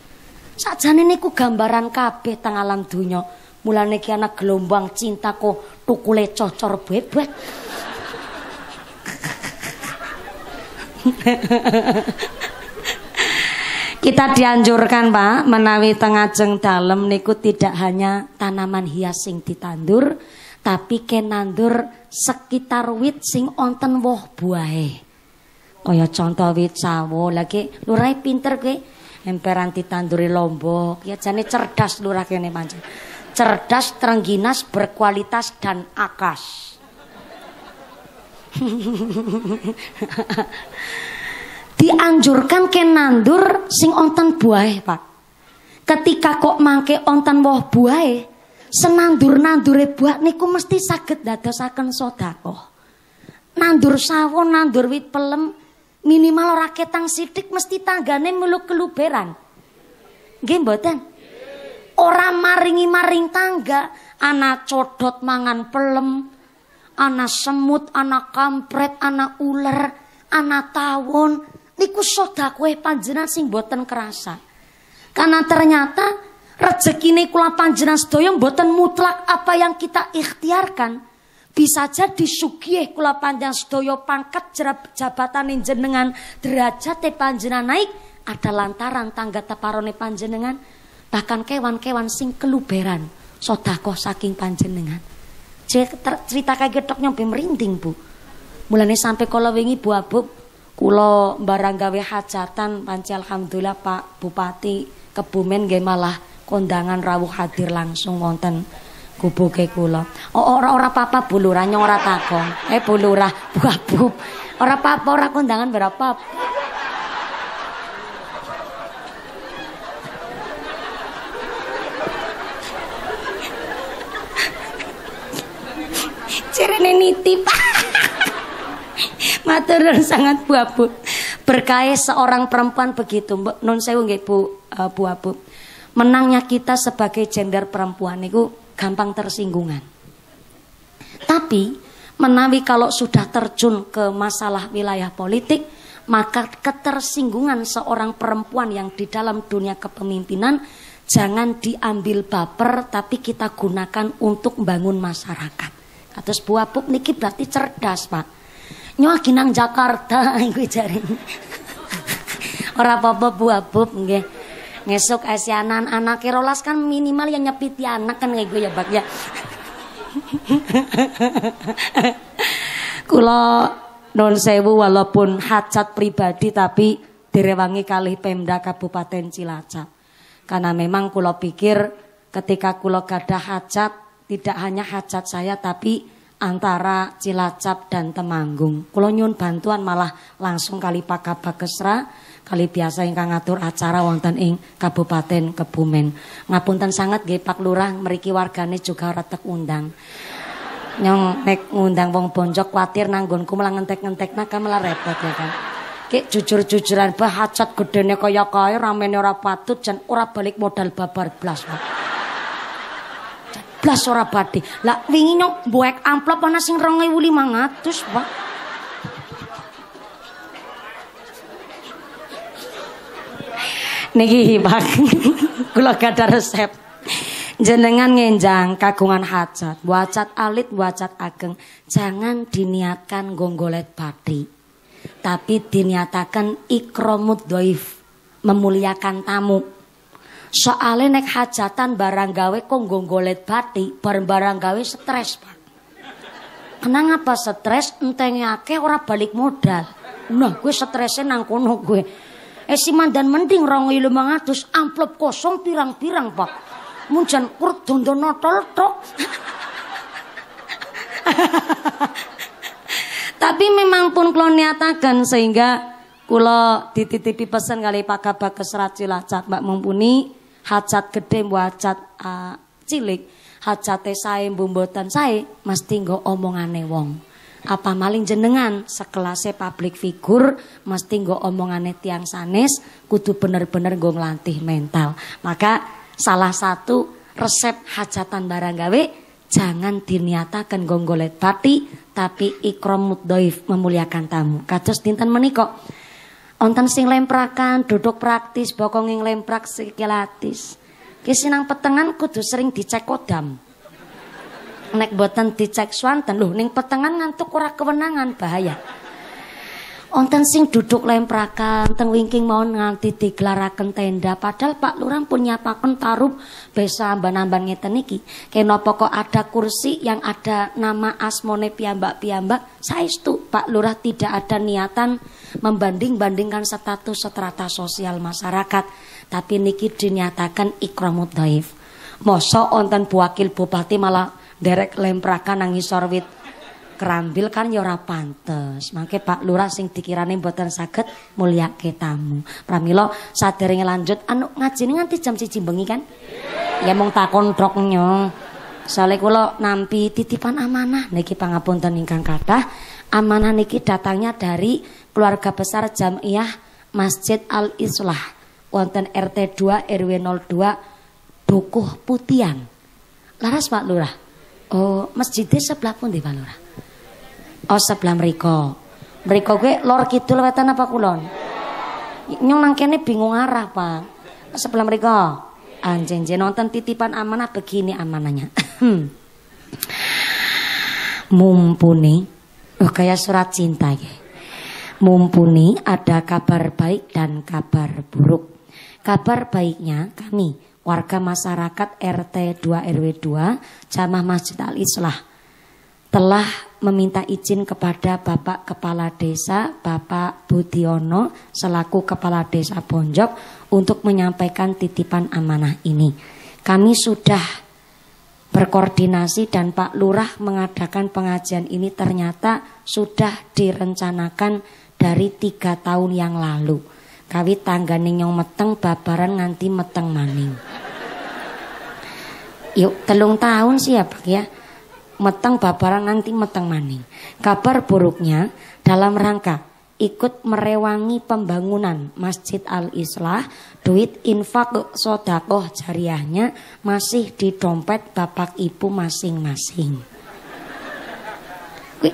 Sakjane niku gambaran kabeh teng alam donya. Mulane iki ana gelombang cinta kok tukule cocor bebek. Kita dianjurkan Pak menawi tengajeng dalam niku tidak hanya tanaman hias sing ditandur tapi kenandur sekitar wit sing onten woh buahe. Kaya contoh wit sawo lagi lurai pinter ke Emperan ditanduri lombok, ya jane cerdas lurah kene pancen. Cerdas, terengginas, berkualitas dan akas. Dianjurkan kenandur sing onten buahe, Pak. Ketika kok mangke onten woh buahe, senandur-nandure buak niku mesti saged dadosaken sedekah. Nandur sawon, nandur wit pelem, minimal ora ketang sithik mesti tanggane meluk keluberan. Nggih mboten? Ora maringi-maring tangga, anak codot mangan pelem, anak semut, anak kampret, anak ular, anak tawon, niku sedekah panjenengan sing boten kerasa. Karena ternyata Rezeki ini kula panjenengan sedaya mboten mutlak apa yang kita ikhtiarkan. Bisa jadi sugih kula panjang sedaya pangkat jabatan jenengan derajat panjenengan naik ada lantaran tangga teparone panjenengan bahkan kewan-kewan sing keluberan sodako saking panjenengan cerita kayak getok gitu nyampe merinding bu mulane sampai kalau wingi bu abu kulo barang gawe hajatan panci alhamdulillah pak bupati kebumen gak malah kondangan rawuh hadir langsung wonten kubuke kula. Ora ora papa Bu Lurah nyong ora takon. Eh bulurah buah Bu Orang Ora papa ora kondangan berapa. Cerene nitip. Matur sangat Bu Abu. seorang perempuan begitu, Non saya sewu nggih Bu uh, Bu menangnya kita sebagai gender perempuan itu gampang tersinggungan. Tapi menawi kalau sudah terjun ke masalah wilayah politik, maka ketersinggungan seorang perempuan yang di dalam dunia kepemimpinan jangan diambil baper tapi kita gunakan untuk membangun masyarakat. Atas buah pup niki berarti cerdas, Pak. Nyoa ginang Jakarta iku jaring. Orang apa-apa buah pup nggih ngesuk asianan anak rolas kan minimal yang nyepit ya anak kan kayak gue ya bak ya kula non sewu walaupun hajat pribadi tapi direwangi kali Pemda Kabupaten Cilacap karena memang kulo pikir ketika kulo gadah hajat tidak hanya hajat saya tapi antara Cilacap dan Temanggung. Kulo nyun bantuan malah langsung kali Pak Kabakesra kali biasa ingkang ngatur acara wonten ing Kabupaten Kebumen. Ngapunten sangat nggih Pak Lurah mriki wargane juga retek undang. Nyong nek ngundang wong bonjok kuatir nanggonku malah ngentek-ngentek nah kan malah repot ya kan. Ki jujur-jujuran bahacot gedene kaya kae ramene ora patut jan ora balik modal babar blas. Blas ora badi. Lah wingi nyong buek amplop ana sing 2500, Pak. niki hibak kula gada resep jenengan ngenjang kagungan hajat wacat alit wacat ageng jangan diniatkan gonggolet bakti tapi diniatakan ikromut doif memuliakan tamu soalnya nek hajatan barang gawe kok gonggolet bati barang-barang gawe stres pak kenang apa stres entengnya ke orang balik modal nah gue stresnya nang kono gue Esiman dan mending rong ilu mangatus amplop kosong pirang-pirang pak. muncan kurut dondo notol tok. Tapi memang pun kalau niatakan sehingga klo dititipi pesan kali Pak Kabak keserat cilacat Mbak Mumpuni hajat gede buat ah, cilik hajat saya bumbotan saya mesti nggak omongane wong apa maling jenengan sekelasnya public figure mesti omongan omongannya tiang sanes kudu bener-bener gue lantih mental. Maka salah satu resep hajatan barang gawe jangan diniatakan gonggolet pati tapi ikram mudhoif memuliakan tamu. Kados dinten menikok onten sing lemprakan duduk praktis bokong ing lemprak sikilatis. kisinang petengan kudu sering dicek kodam. Nek boten dicek swanten lho ning petengan ngantuk ora kewenangan bahaya. Onten sing duduk lemprakan teng wingking mau nganti digelaraken tenda padahal Pak Lurah punya paken tarub besa amban-amban ngeten iki. Kenapa kok ada kursi yang ada nama asmone piyambak-piyambak? Saestu Pak Lurah tidak ada niatan membanding-bandingkan status strata sosial masyarakat, tapi niki dinyatakan ikramut dhaif. Mosok onten buwakil bupati malah derek lemprakan nang ngisor wit kerambil kan ya ora pantes. Mangke Pak Lurah sing dikirane mboten saged mulyake tamu. Pramila sadering lanjut anu ngajine nganti jam 1 bengi kan? Ya mung takon trok nyong. Soale kula nampi titipan amanah niki pangapunten ingkang kathah. Amanah niki datangnya dari keluarga besar Jamiah Masjid Al Islah wonten RT 2 RW 02 Dukuh Putian. Laras Pak Lurah. Oh, masjidnya sebelah pun di Palura. Oh, sebelah mereka. Mereka gue lor kidul wetan apa kulon? Nyong nangkene bingung arah, Pak. sebelah mereka. Anjing nonton titipan amanah begini amanahnya. Mumpuni, oh kayak surat cinta ya. Mumpuni ada kabar baik dan kabar buruk. Kabar baiknya kami warga masyarakat RT 2 RW 2 Jamah Masjid Al Islah telah meminta izin kepada Bapak Kepala Desa Bapak Budiono selaku Kepala Desa Bonjok untuk menyampaikan titipan amanah ini. Kami sudah berkoordinasi dan Pak Lurah mengadakan pengajian ini ternyata sudah direncanakan dari tiga tahun yang lalu. Kawit tangga nyong meteng babaran nganti meteng maning. Yuk telung tahun sih ya Pak ya. Meteng babaran nganti meteng maning. Kabar buruknya dalam rangka ikut merewangi pembangunan Masjid Al-Islah, duit infak sodakoh jariahnya masih di dompet bapak ibu masing-masing.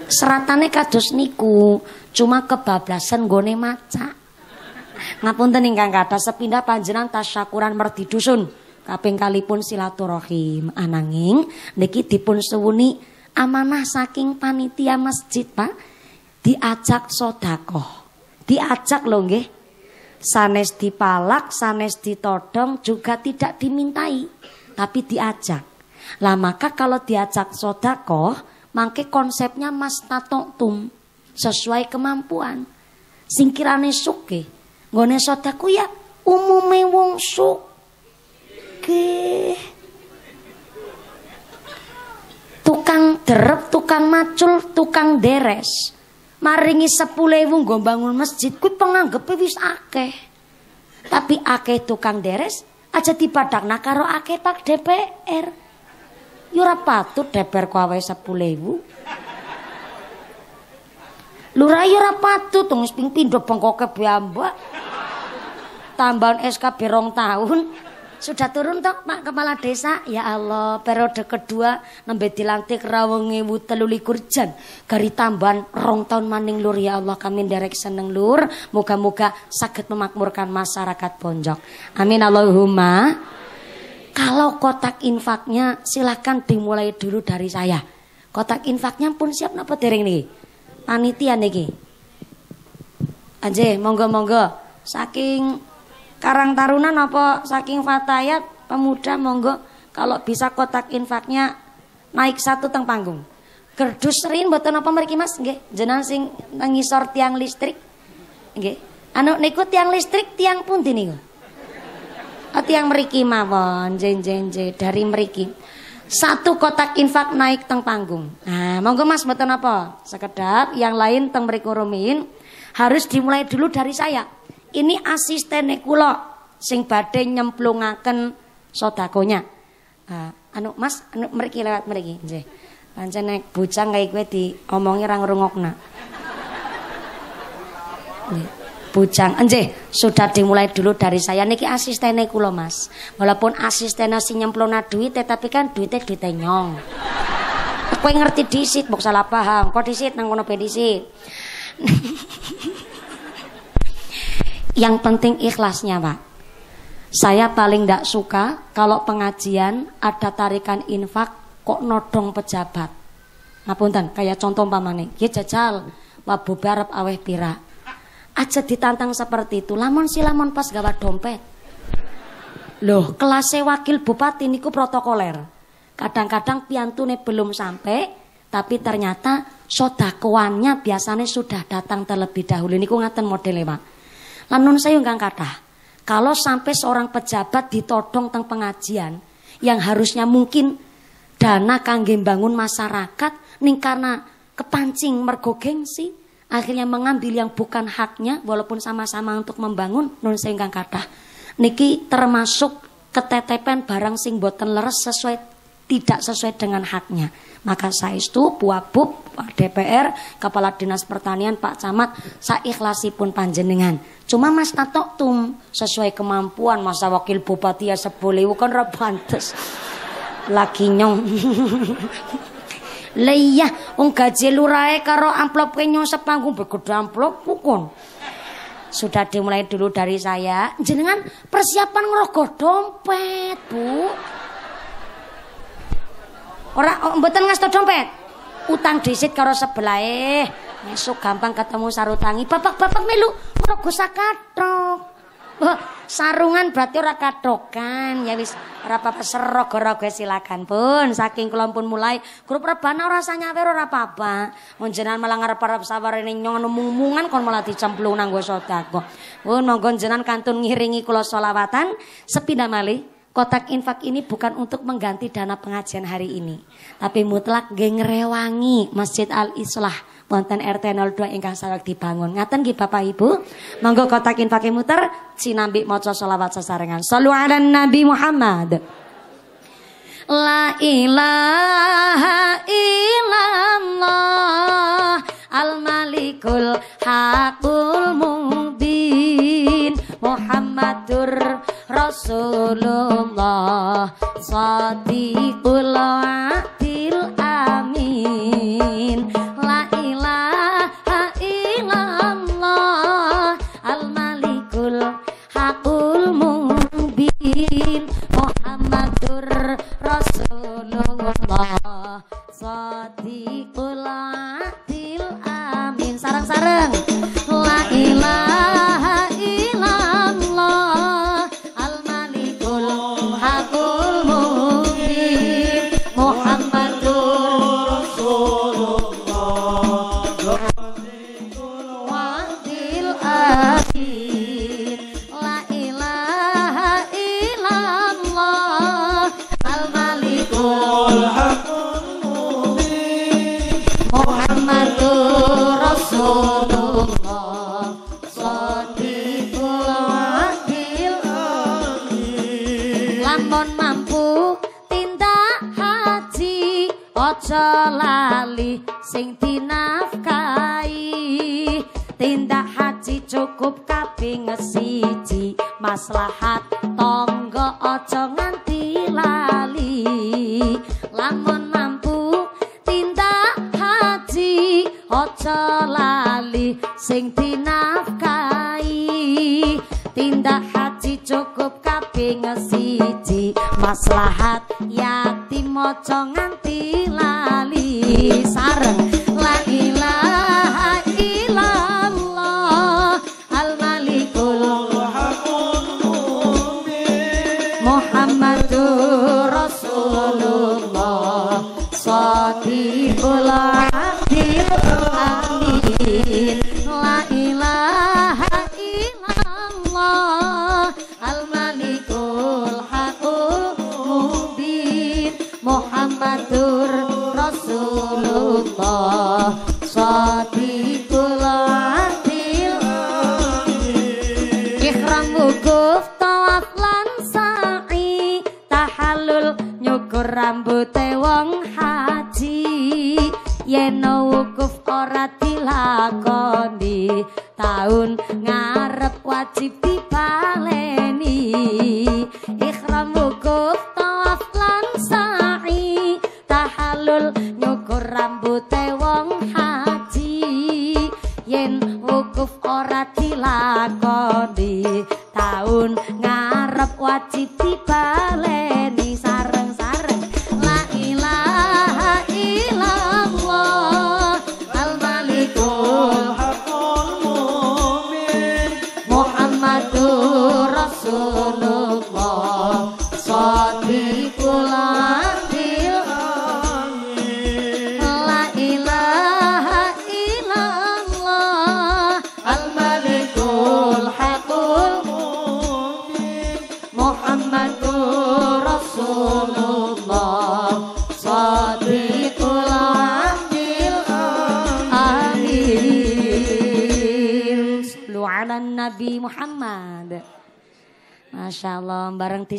Seratannya kados niku, cuma kebablasan gone macak. Ngapunten ingkang kata sepindah panjenengan tasyakuran merdi dusun. Kaping pun silaturahim ananging niki dipun suwuni amanah saking panitia masjid Pak diajak sodako Diajak loh nggih. Sanes dipalak, sanes ditodong juga tidak dimintai, tapi diajak. Lah maka kalau diajak sodako mangke konsepnya mas tum sesuai kemampuan. Singkirane suke. Nggone sodaku ya umume wong sugih. Tukang derep, tukang macul, tukang deres. Maringi sepulewung nggo bangun masjid kuwi penganggep wis akeh. Tapi akeh tukang deres aja dipadak nakaro akeh Pak DPR. Yo ya patut DPR ku sepulewung Lurah ora iya patut wis ping pindho bengkoke mbak. Tambahan SK berong tahun. Sudah turun toh Pak Kepala Desa? Ya Allah, periode kedua nembe dilantik rawengi telu likur jam. Gari tambahan rong tahun maning lur ya Allah kami nderek seneng lur. Moga-moga sakit memakmurkan masyarakat Bonjok. Amin Allahumma. Kalau kotak infaknya silahkan dimulai dulu dari saya. Kotak infaknya pun siap napa dereng nih? panitia niki. Aje, monggo-monggo saking Karang Taruna apa saking Fatayat pemuda monggo kalau bisa kotak infaknya naik satu teng panggung. Kerdus serin buat apa mereka Mas nggih, jenang sing ngisor tiang listrik. Nggih. Anu nikut tiang listrik tiang pun niku? Oh, tiang meriki mawon, jen jen jen dari meriki satu kotak infak naik teng panggung. Nah, monggo Mas mboten apa? Sekedap yang lain teng mriku harus dimulai dulu dari saya. Ini asisten kula sing badhe nyemplungaken sodakonya. Uh, anu Mas, anu mriki lewat mriki. Nggih. Pancen nek bocah kaya kowe diomongi ra ngrungokna bujang. enjeh sudah dimulai dulu dari saya niki asisten asistennya lo Mas. Walaupun asistennya si nyemplona duit tapi kan duitnya duitnya nyong. aku ngerti disit, bok salah paham. Kok disit nang pedisi Yang penting ikhlasnya, Pak. Saya paling tidak suka kalau pengajian ada tarikan infak kok nodong pejabat. Ngapunten, kayak contoh pamane, ya jajal, bubar aweh pira aja ditantang seperti itu lamun si lamun pas gawat dompet loh kelasnya wakil bupati niku protokoler kadang-kadang piantune belum sampai tapi ternyata sodakoannya biasanya sudah datang terlebih dahulu niku ngaten modelnya pak lanun saya nggak kata. kalau sampai seorang pejabat ditodong tentang pengajian yang harusnya mungkin dana kangge bangun masyarakat ning karena kepancing mergo gengsi akhirnya mengambil yang bukan haknya walaupun sama-sama untuk membangun nun ingkang kata niki termasuk ketetepan barang sing boten leres sesuai tidak sesuai dengan haknya maka saya itu buabub Pak DPR Kepala Dinas Pertanian Pak Camat saya ikhlasi pun panjenengan cuma mas tatok tum sesuai kemampuan masa wakil bupati ya sebole kan rebantes lagi nyong Lah iya, wong gaji lurae karo amplop nyosep panggung begodo amplop pukun. Sudah dimulai dulu dari saya. Jenengan persiapan ngerogoh dompet, Bu. Ora oh, mboten ngasto dompet. Utang disit karo sebelahe. Mesuk gampang ketemu sarutangi. Bapak-bapak melu ngerogoh sakathok sarungan berarti ora kadokan. Ya wis ora apa-apa seraga-raga silakan pun. Saking kula pun mulai grup rebana ora sanyawer ora apa-apa. Mun jenengan malah ngarep-arep sawarene nyong nemungan kon malah dicemplung nang nggo sedekah. Oh, pun monggo jenengan kantun ngiringi kula selawatan sepindah malih. Kotak infak ini bukan untuk mengganti dana pengajian hari ini, tapi mutlak geng rewangi Masjid Al Islah wonten RT 02 ingkang saged dibangun. Ngaten nggih Bapak Ibu, monggo kotakin pakai muter sinambi maca selawat sesarengan. Shallu ala Nabi Muhammad. La ilaha illallah al malikul hakul mubin Muhammadur Rasulullah Sadiqul Adil amin Rasulullah Sadiqul Adil Amin Sarang-sarang La lali sing dinafkahi tindak haji cukup kaping siji maslahat tonggo aja nganti lali lamun mampu tindak haji Ojo lali sing dinafkahi tindak haji cukup kaping siji maslahat yatim moco nganti lali sareng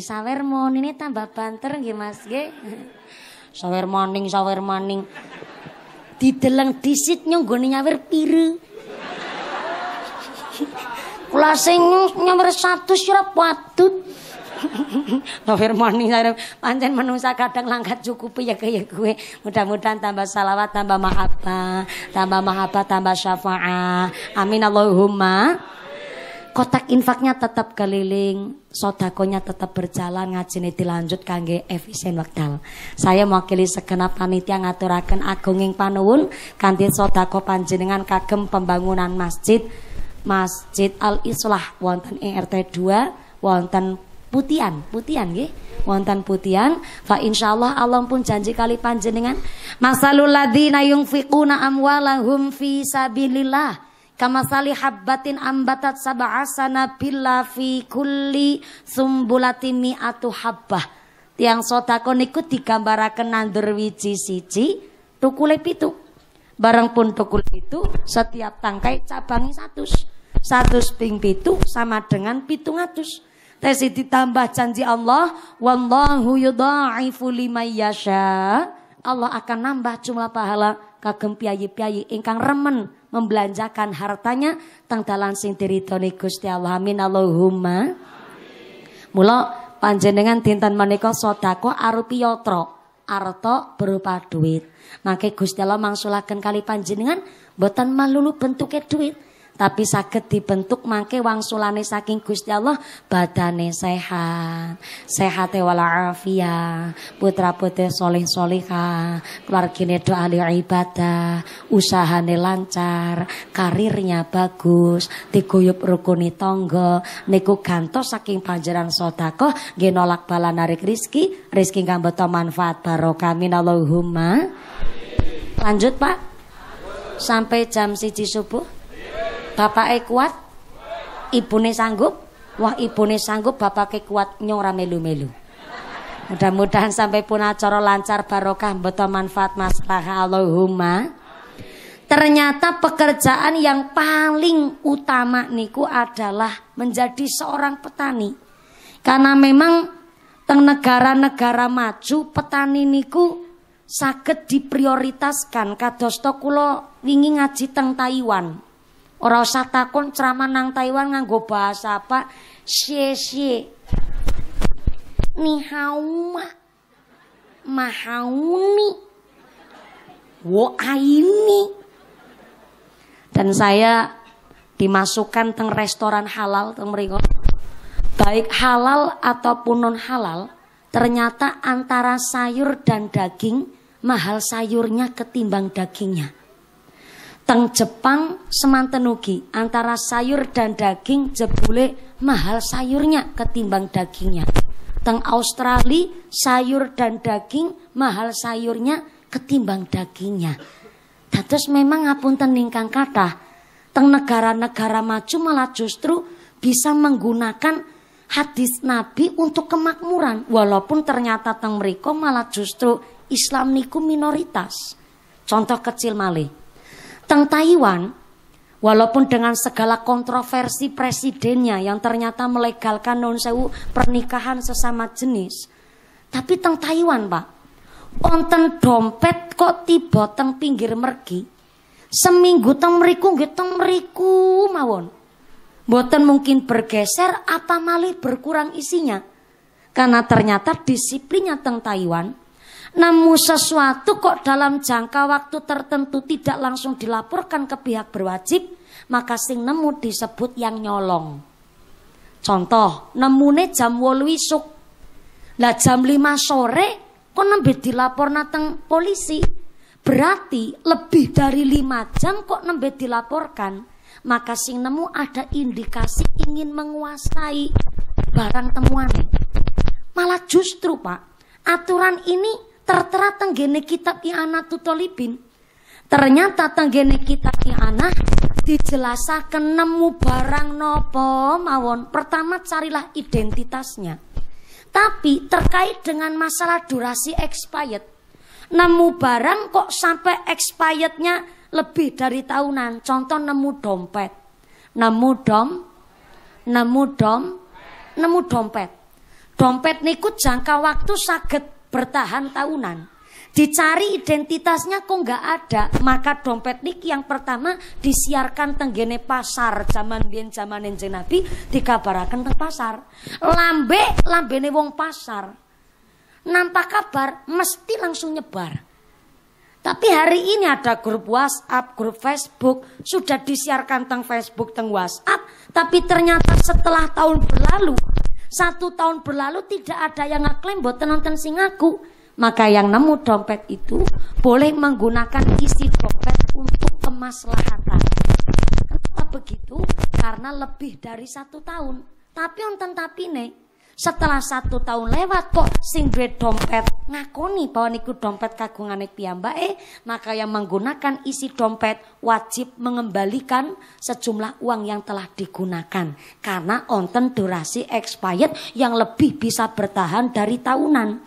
sawermon ini tambah banter nggih Mas nggih. sawer sawermaning. Dideleng disit nyenggone nyawer pire. Kula sing nyawir 100 ora patut. Firmani saya pancen menungsa kadang langkat cukup ya kaya gue. Mudah-mudahan tambah salawat, tambah mahabbah, tambah mahabbah, tambah syafaah. Amin Allahumma kotak infaknya tetap keliling, sodakonya tetap berjalan, ngajine dilanjut kangge efisien wekdal. Saya mewakili segenap panitia ngaturakan agunging panuwun kantin sodako panjenengan kagem pembangunan masjid Masjid Al Islah wonten ERT 2 wonten Putian, Putian nggih. Wonten Putian, fa insyaallah Allah pun janji kali panjenengan masalul ladzina yunfiquna amwalahum fi sabilillah Kama sali habbatin ambatat sab'asana bila fi kulli sumbulati mi'atu habbah. Tiang sotako niku digambarakan nandur wiji siji tukule pitu. Barang pun tukul pitu setiap tangkai cabangi satu. Satu ping pitu sama dengan pitung atus. Tesi ditambah janji Allah, wallahu yudha'ifu liman yasha' Allah akan nambah jumlah pahala kagem piayi-piayi ingkang remen membelanjakan hartanya teng dalan sing diridhoni Gusti Allah. Amin Allahumma. Mula panjenengan dinten menika sedako arupi yatra, arta berupa duit. nake Gusti Allah mangsulaken kali panjenengan boten malulu bentuke duit, tapi sakit dibentuk mangke wangsulane saking Gusti Allah badane sehat sehat walafiat putra putri soleh soleha keluargine do ahli ibadah usahane lancar karirnya bagus diguyup rukuni tonggo niku gantos saking panjeran sedekah genolak nolak bala narik rizki rizki kang manfaat barokah minallahumma lanjut pak sampai jam siji subuh Bapake kuat? Ibune sanggup? Wah ibune sanggup bapake kuat nyong ramelu melu-melu. Mudah-mudahan sampai pun acara lancar barokah betul manfaat masalah Allahumma. Ternyata pekerjaan yang paling utama niku adalah menjadi seorang petani. Karena memang teng negara-negara maju petani niku sakit diprioritaskan kados to kula wingi ngaji teng Taiwan. Ora usah takon ceramah nang Taiwan nganggo bahasa apa? Xie xie. Ni hao ma. Ma hao ni. Wo aini. Dan saya dimasukkan teng restoran halal teng mriko. Baik halal ataupun non halal, ternyata antara sayur dan daging mahal sayurnya ketimbang dagingnya. Teng Jepang semanten ugi antara sayur dan daging jebule mahal sayurnya ketimbang dagingnya. Teng Australia sayur dan daging mahal sayurnya ketimbang dagingnya. Terus memang apun teningkang kata, teng negara-negara maju malah justru bisa menggunakan hadis Nabi untuk kemakmuran walaupun ternyata teng mereka malah justru Islam niku minoritas. Contoh kecil malih Teng Taiwan, walaupun dengan segala kontroversi presidennya yang ternyata melegalkan non sewu pernikahan sesama jenis, tapi teng Taiwan pak, konten dompet kok tiba teng pinggir mergi, seminggu teng meriku nggih teng meriku mawon. Boten mungkin bergeser apa malih berkurang isinya. Karena ternyata disiplinnya teng Taiwan namu sesuatu kok dalam jangka waktu tertentu tidak langsung dilaporkan ke pihak berwajib, maka sing nemu disebut yang nyolong. Contoh, nemune jam woluisuk isuk. Lah jam 5 sore kok nembe dilapor nateng polisi. Berarti lebih dari lima jam kok nembe dilaporkan maka sing nemu ada indikasi ingin menguasai barang temuan malah justru pak aturan ini tertera tenggene kitab Iana tutolipin Ternyata tenggene kitab Iana dijelaskan nemu barang nopo mawon. Pertama carilah identitasnya. Tapi terkait dengan masalah durasi expired, nemu barang kok sampai expirednya lebih dari tahunan. Contoh nemu dompet, nemu dom, nemu dom, nemu dompet. Dompet niku jangka waktu saged bertahan tahunan. Dicari identitasnya kok nggak ada, maka dompet niki yang pertama disiarkan tenggene pasar zaman bien zaman enjen Nabi dikabarakan teng pasar. Lambe lambene wong pasar. Nampak kabar mesti langsung nyebar. Tapi hari ini ada grup WhatsApp, grup Facebook, sudah disiarkan tentang Facebook, tentang WhatsApp, tapi ternyata setelah tahun berlalu satu tahun berlalu tidak ada yang ngaklaim buat nonton sing aku Maka yang nemu dompet itu boleh menggunakan isi dompet untuk kemaslahatan. Kenapa begitu? Karena lebih dari satu tahun. Tapi onten tapi nih, setelah satu tahun lewat kok sing duwe dompet ngakoni bahwa niku dompet kagungane piyambake, maka yang menggunakan isi dompet wajib mengembalikan sejumlah uang yang telah digunakan karena onten durasi expired yang lebih bisa bertahan dari tahunan.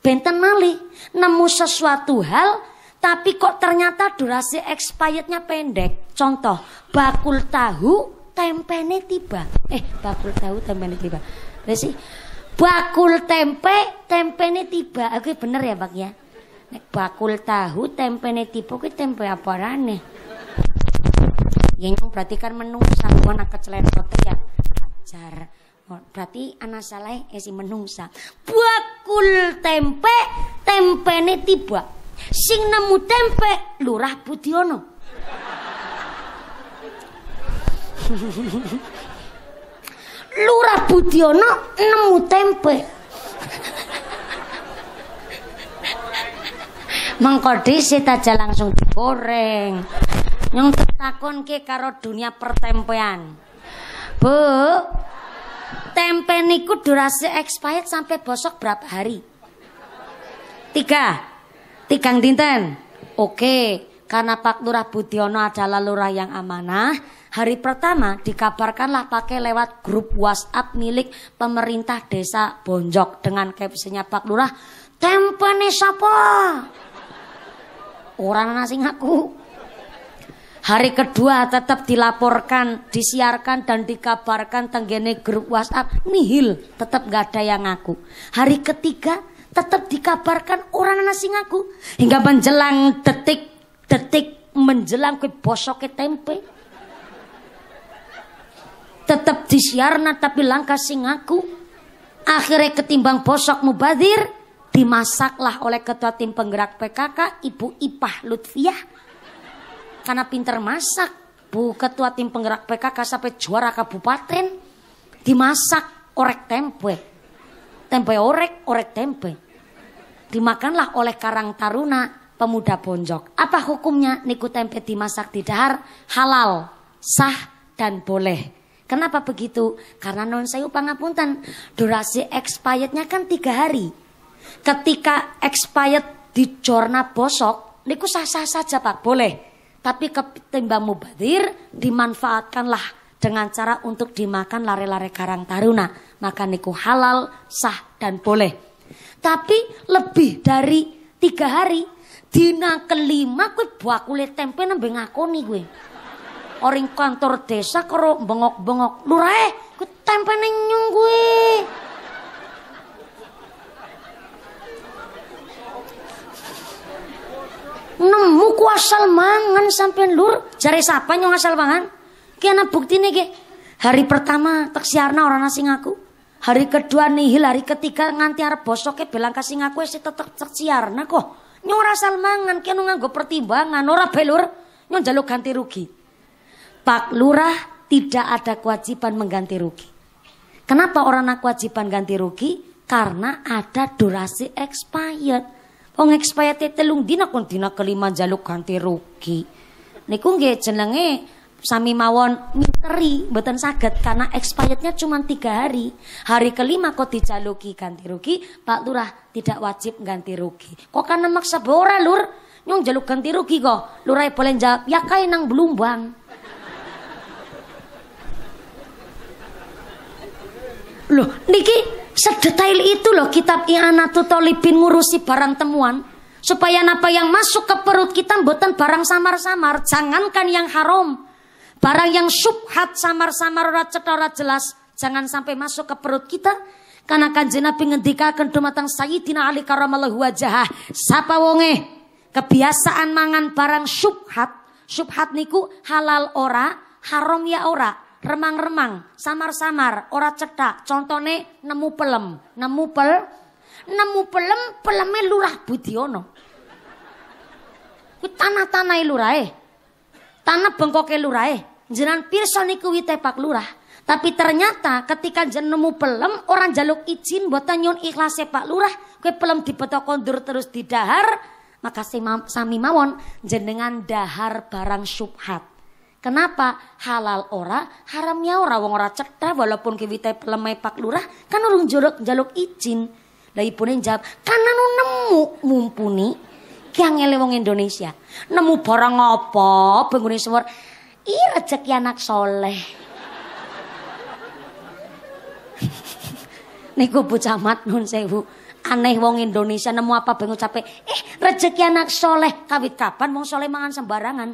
Benten nali nemu sesuatu hal tapi kok ternyata durasi expirednya pendek. Contoh, bakul tahu tempene tiba. Eh, bakul tahu tempene tiba. Wis bakul tempe, tempe ini tiba. Aku bener ya, Pak ya. Nek bakul tahu tempe tiba kuwi tempe apa aneh. Yang berarti kan menungsa, gua nak kecelempot ya. Ajar. Oh, berarti anak salah eh, menu menungsa. Bakul tempe, tempe ini tiba. Sing nemu tempe Lurah Budiono. Lurah Budiono nemu tempe. Mengkodi sih aja langsung digoreng. Yang tertakon ke karo dunia pertempean. Bu, tempe niku durasi expired sampai bosok berapa hari? Tiga, tiga dinten. Oke, karena Pak Lurah Budiono adalah lurah yang amanah, Hari pertama dikabarkanlah pakai lewat grup WhatsApp milik pemerintah desa Bonjok dengan captionnya Pak Lurah, nih siapa? Orang nasi ngaku. Hari kedua tetap dilaporkan, disiarkan dan dikabarkan tenggene grup WhatsApp nihil, tetap gak ada yang ngaku. Hari ketiga tetap dikabarkan orang nasi ngaku hingga menjelang detik-detik menjelang ke bosok ke tempe tetap disiarna tapi langkah sing aku akhirnya ketimbang bosok mubadir dimasaklah oleh ketua tim penggerak PKK Ibu Ipah Lutfiah karena pinter masak Bu ketua tim penggerak PKK sampai juara kabupaten dimasak orek tempe tempe orek orek tempe dimakanlah oleh karang taruna pemuda bonjok apa hukumnya niku tempe dimasak di dahar halal sah dan boleh Kenapa begitu? Karena non saya upang pangapunten durasi expirednya kan tiga hari. Ketika expired di jorna bosok, niku sah-sah saja pak, boleh. Tapi ketimbang mubadir dimanfaatkanlah dengan cara untuk dimakan lare-lare karang taruna. Maka niku halal, sah dan boleh. Tapi lebih dari tiga hari, dina kelima gue buah kulit tempe nambah ngakoni gue. Orang kantor desa karo bengok-bengok. eh, ku tempe nengyung gue Nemu ku asal mangan sampai lur. Jari siapa nyong asal mangan? Kayaknya bukti nih, kayak Hari pertama siarna orang asing aku, Hari kedua nihil, hari ketiga nganti arep ke belang kasih ngaku sih tetep teksiarna kok. Nyong asal mangan ki nganggo pertimbangan ora belur. Nyong jaluk ganti rugi. Pak Lurah tidak ada kewajiban mengganti rugi. Kenapa orang nak kewajiban ganti rugi? Karena ada durasi expired. Wong expired e telung dina kon dina kelima jaluk ganti rugi. Niku nggih jenenge sami mawon misteri mboten saged karena expirednya cuma tiga hari hari kelima kok dijaluki ganti rugi Pak Lurah tidak wajib ganti rugi kok karena maksa bora lur nyong jaluk ganti rugi kok Lurah e boleh jawab ya kae nang blumbang. Loh, niki sedetail itu loh kitab I'anatu Tolibin ngurusi barang temuan. Supaya apa yang masuk ke perut kita buatan barang samar-samar. Jangankan yang haram. Barang yang subhat samar-samar ora cetha jelas. Jangan sampai masuk ke perut kita. Karena kan kanjeng Nabi ngendikaken dumatang Sayyidina Ali karamallahu wajah. Sapa wonge kebiasaan mangan barang subhat. Subhat niku halal ora, haram ya ora remang-remang, samar-samar, ora cetak, Contohnya nemu pelem, nemu pel, nemu pelem, pelemnya lurah Budiono. Ku tanah-tanah eh, Tanah bengkoknya lurah eh. Jenan pirsoni wite Pak Lurah. Tapi ternyata ketika nemu pelem, orang jaluk izin buat nyun ikhlasnya Pak Lurah, kue pelem petok kondur terus didahar, maka si sami mawon jenengan dahar barang syubhat. Kenapa? Halal ora, haramnya ora wong ora cetha walaupun kiwite pelemai pak lurah kan urung jaluk jaluk izin. Lah ibune jawab, "Kan anu nemu mumpuni kiangele wong Indonesia. Nemu barang apa bengune suwer? Iya rejeki anak soleh." Niku Bu mat nun sewu. aneh wong Indonesia nemu apa bengu capek eh rezeki anak soleh kawit kapan wong soleh mangan sembarangan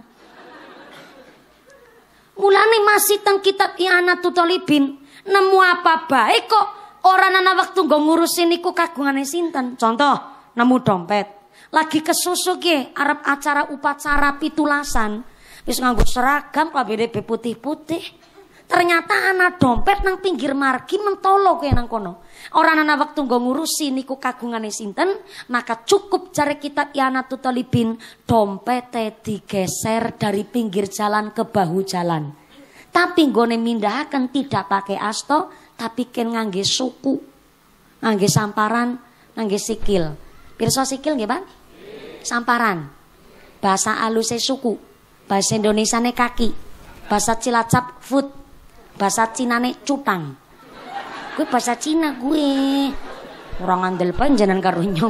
Mulane masih teng kitab I'anatu tutolibin nemu apa baik kok orang anak waktu nggo ngurusin niku kagungane sinten. Contoh, nemu dompet. Lagi kesusu arab acara upacara pitulasan wis nganggo seragam klebene putih-putih. Ternyata anak dompet nang pinggir margi mentolo kaya nang kono. Orang anak waktu nggo ngurusi niku kagungane sinten, maka cukup cari kitab Yanatu Talibin, dompet digeser dari pinggir jalan ke bahu jalan. Tapi gue mindahaken tidak pakai asto, tapi ken ngangge suku. Ngangge samparan, ngangge sikil. Pirsa sikil nggih, Pak? Samparan. Bahasa aluse suku. Bahasa Indonesia kaki. Bahasa Cilacap foot Bahasa Cina nih cutang. Gue bahasa Cina gue. Orang andel panjanan karunya.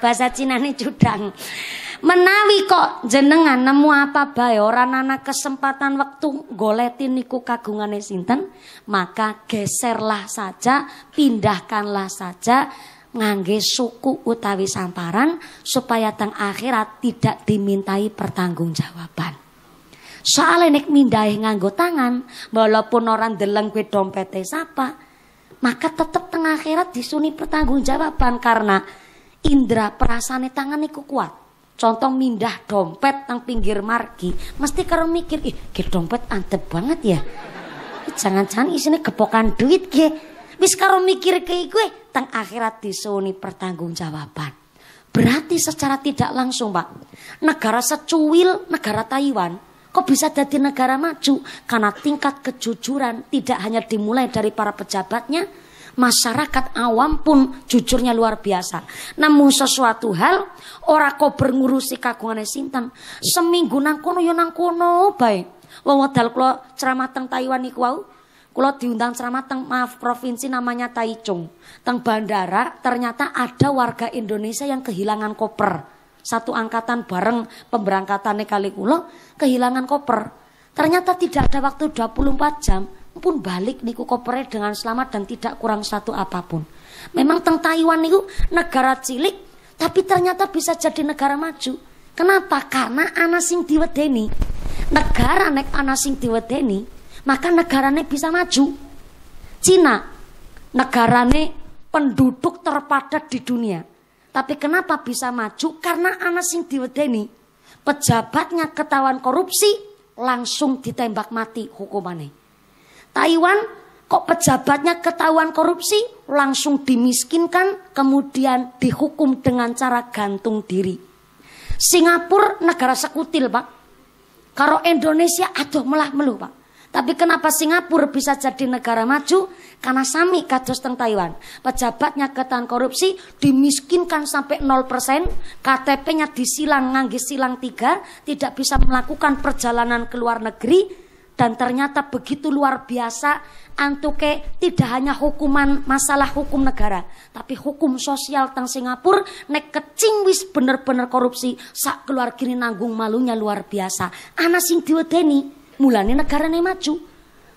Bahasa Cina nih cudang. Menawi kok jenengan nemu apa bae orang anak kesempatan waktu goletin niku kagungane sinten, maka geserlah saja, pindahkanlah saja ngangge suku utawi samparan supaya teng akhirat tidak dimintai pertanggungjawaban. Soalnya nek mindhae nganggo tangan, walaupun orang deleng kue dompete siapa, maka tetap tengah akhirat disuni pertanggungjawaban karena indera perasane tangan iku kuat. Contoh mindah dompet tang pinggir margi, mesti karo mikir, ih, ke dompet antep banget ya. Jangan-jangan isinya gepokan duit ke. Wis karo mikir ke gue, eh, tang akhirat disuni pertanggungjawaban. Berarti secara tidak langsung, Pak, negara secuil negara Taiwan Kok bisa jadi negara maju? Karena tingkat kejujuran tidak hanya dimulai dari para pejabatnya, masyarakat awam pun jujurnya luar biasa. Namun sesuatu hal, ora kok berngurusi kagungannya sinten. Seminggu nang kono yo ya nang kono bae. Wong wedal ceramah teng Taiwan niku wau, diundang ceramah teng maaf provinsi namanya Taichung. Teng bandara ternyata ada warga Indonesia yang kehilangan koper satu angkatan bareng pemberangkatannya kali kula kehilangan koper. Ternyata tidak ada waktu 24 jam pun balik niku kopernya dengan selamat dan tidak kurang satu apapun. Memang teng Taiwan niku negara cilik tapi ternyata bisa jadi negara maju. Kenapa? Karena anak sing diwedeni. Negara nek anak sing diwedeni, maka negarane bisa maju. Cina negarane penduduk terpadat di dunia tapi kenapa bisa maju? Karena anak sing diwedeni pejabatnya ketahuan korupsi langsung ditembak mati hukumannya. Taiwan kok pejabatnya ketahuan korupsi langsung dimiskinkan kemudian dihukum dengan cara gantung diri. Singapura negara sekutil pak. Kalau Indonesia aduh melah melu pak. Tapi kenapa Singapura bisa jadi negara maju? Karena sami kados teng Taiwan. Pejabatnya ketan korupsi dimiskinkan sampai 0%, KTP-nya disilang nganggi silang tiga, tidak bisa melakukan perjalanan ke luar negeri dan ternyata begitu luar biasa antuke tidak hanya hukuman masalah hukum negara tapi hukum sosial teng Singapura nek kecing wis bener-bener korupsi sak keluar kiri nanggung malunya luar biasa anak sing diwedeni Mulanya negara ini maju.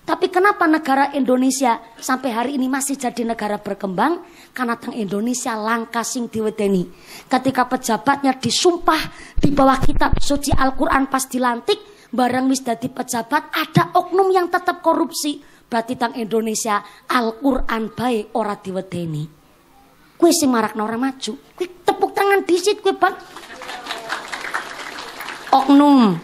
Tapi kenapa negara Indonesia sampai hari ini masih jadi negara berkembang? Karena tang Indonesia langka sing diweteni. Ketika pejabatnya disumpah di bawah kitab suci Al-Quran pas dilantik, barang wis dadi pejabat ada oknum yang tetap korupsi. Berarti tang Indonesia Al-Quran baik ora diweteni. Kue sing marak nora maju. Kue tepuk tangan disit kue bang. Oknum,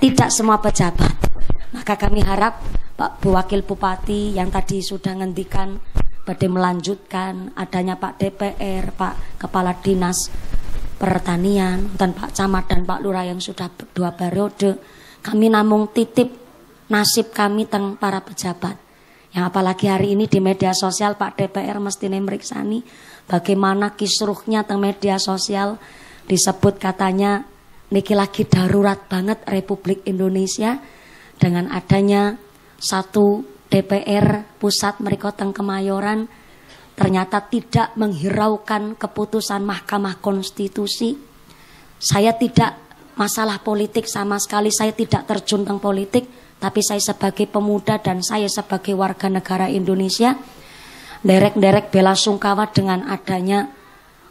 tidak semua pejabat. Maka kami harap Pak Bu Wakil Bupati yang tadi sudah ngendikan badai melanjutkan adanya Pak DPR, Pak Kepala Dinas Pertanian, dan Pak Camat dan Pak Lurah yang sudah dua periode, kami namung titip nasib kami teng para pejabat. Yang apalagi hari ini di media sosial Pak DPR mesti nemeriksani bagaimana kisruhnya teng media sosial disebut katanya niki lagi darurat banget Republik Indonesia dengan adanya satu DPR pusat mereka teng kemayoran ternyata tidak menghiraukan keputusan Mahkamah Konstitusi. Saya tidak masalah politik sama sekali, saya tidak terjun teng politik, tapi saya sebagai pemuda dan saya sebagai warga negara Indonesia derek-derek bela sungkawa dengan adanya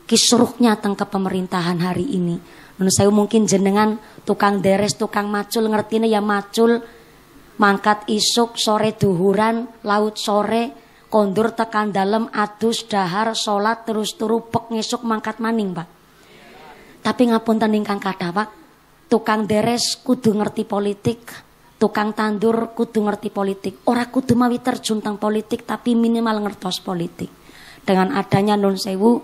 kisruhnya teng kepemerintahan hari ini. Menurut saya mungkin jenengan tukang deres, tukang macul, ngertine ya macul, mangkat isuk sore duhuran laut sore kondur tekan dalam adus dahar salat terus turu pek ngisuk mangkat maning Pak tapi ngapun tening kang kata Pak tukang deres kudu ngerti politik tukang tandur kudu ngerti politik ora kudu mawi terjun teng politik tapi minimal ngertos politik dengan adanya non sewu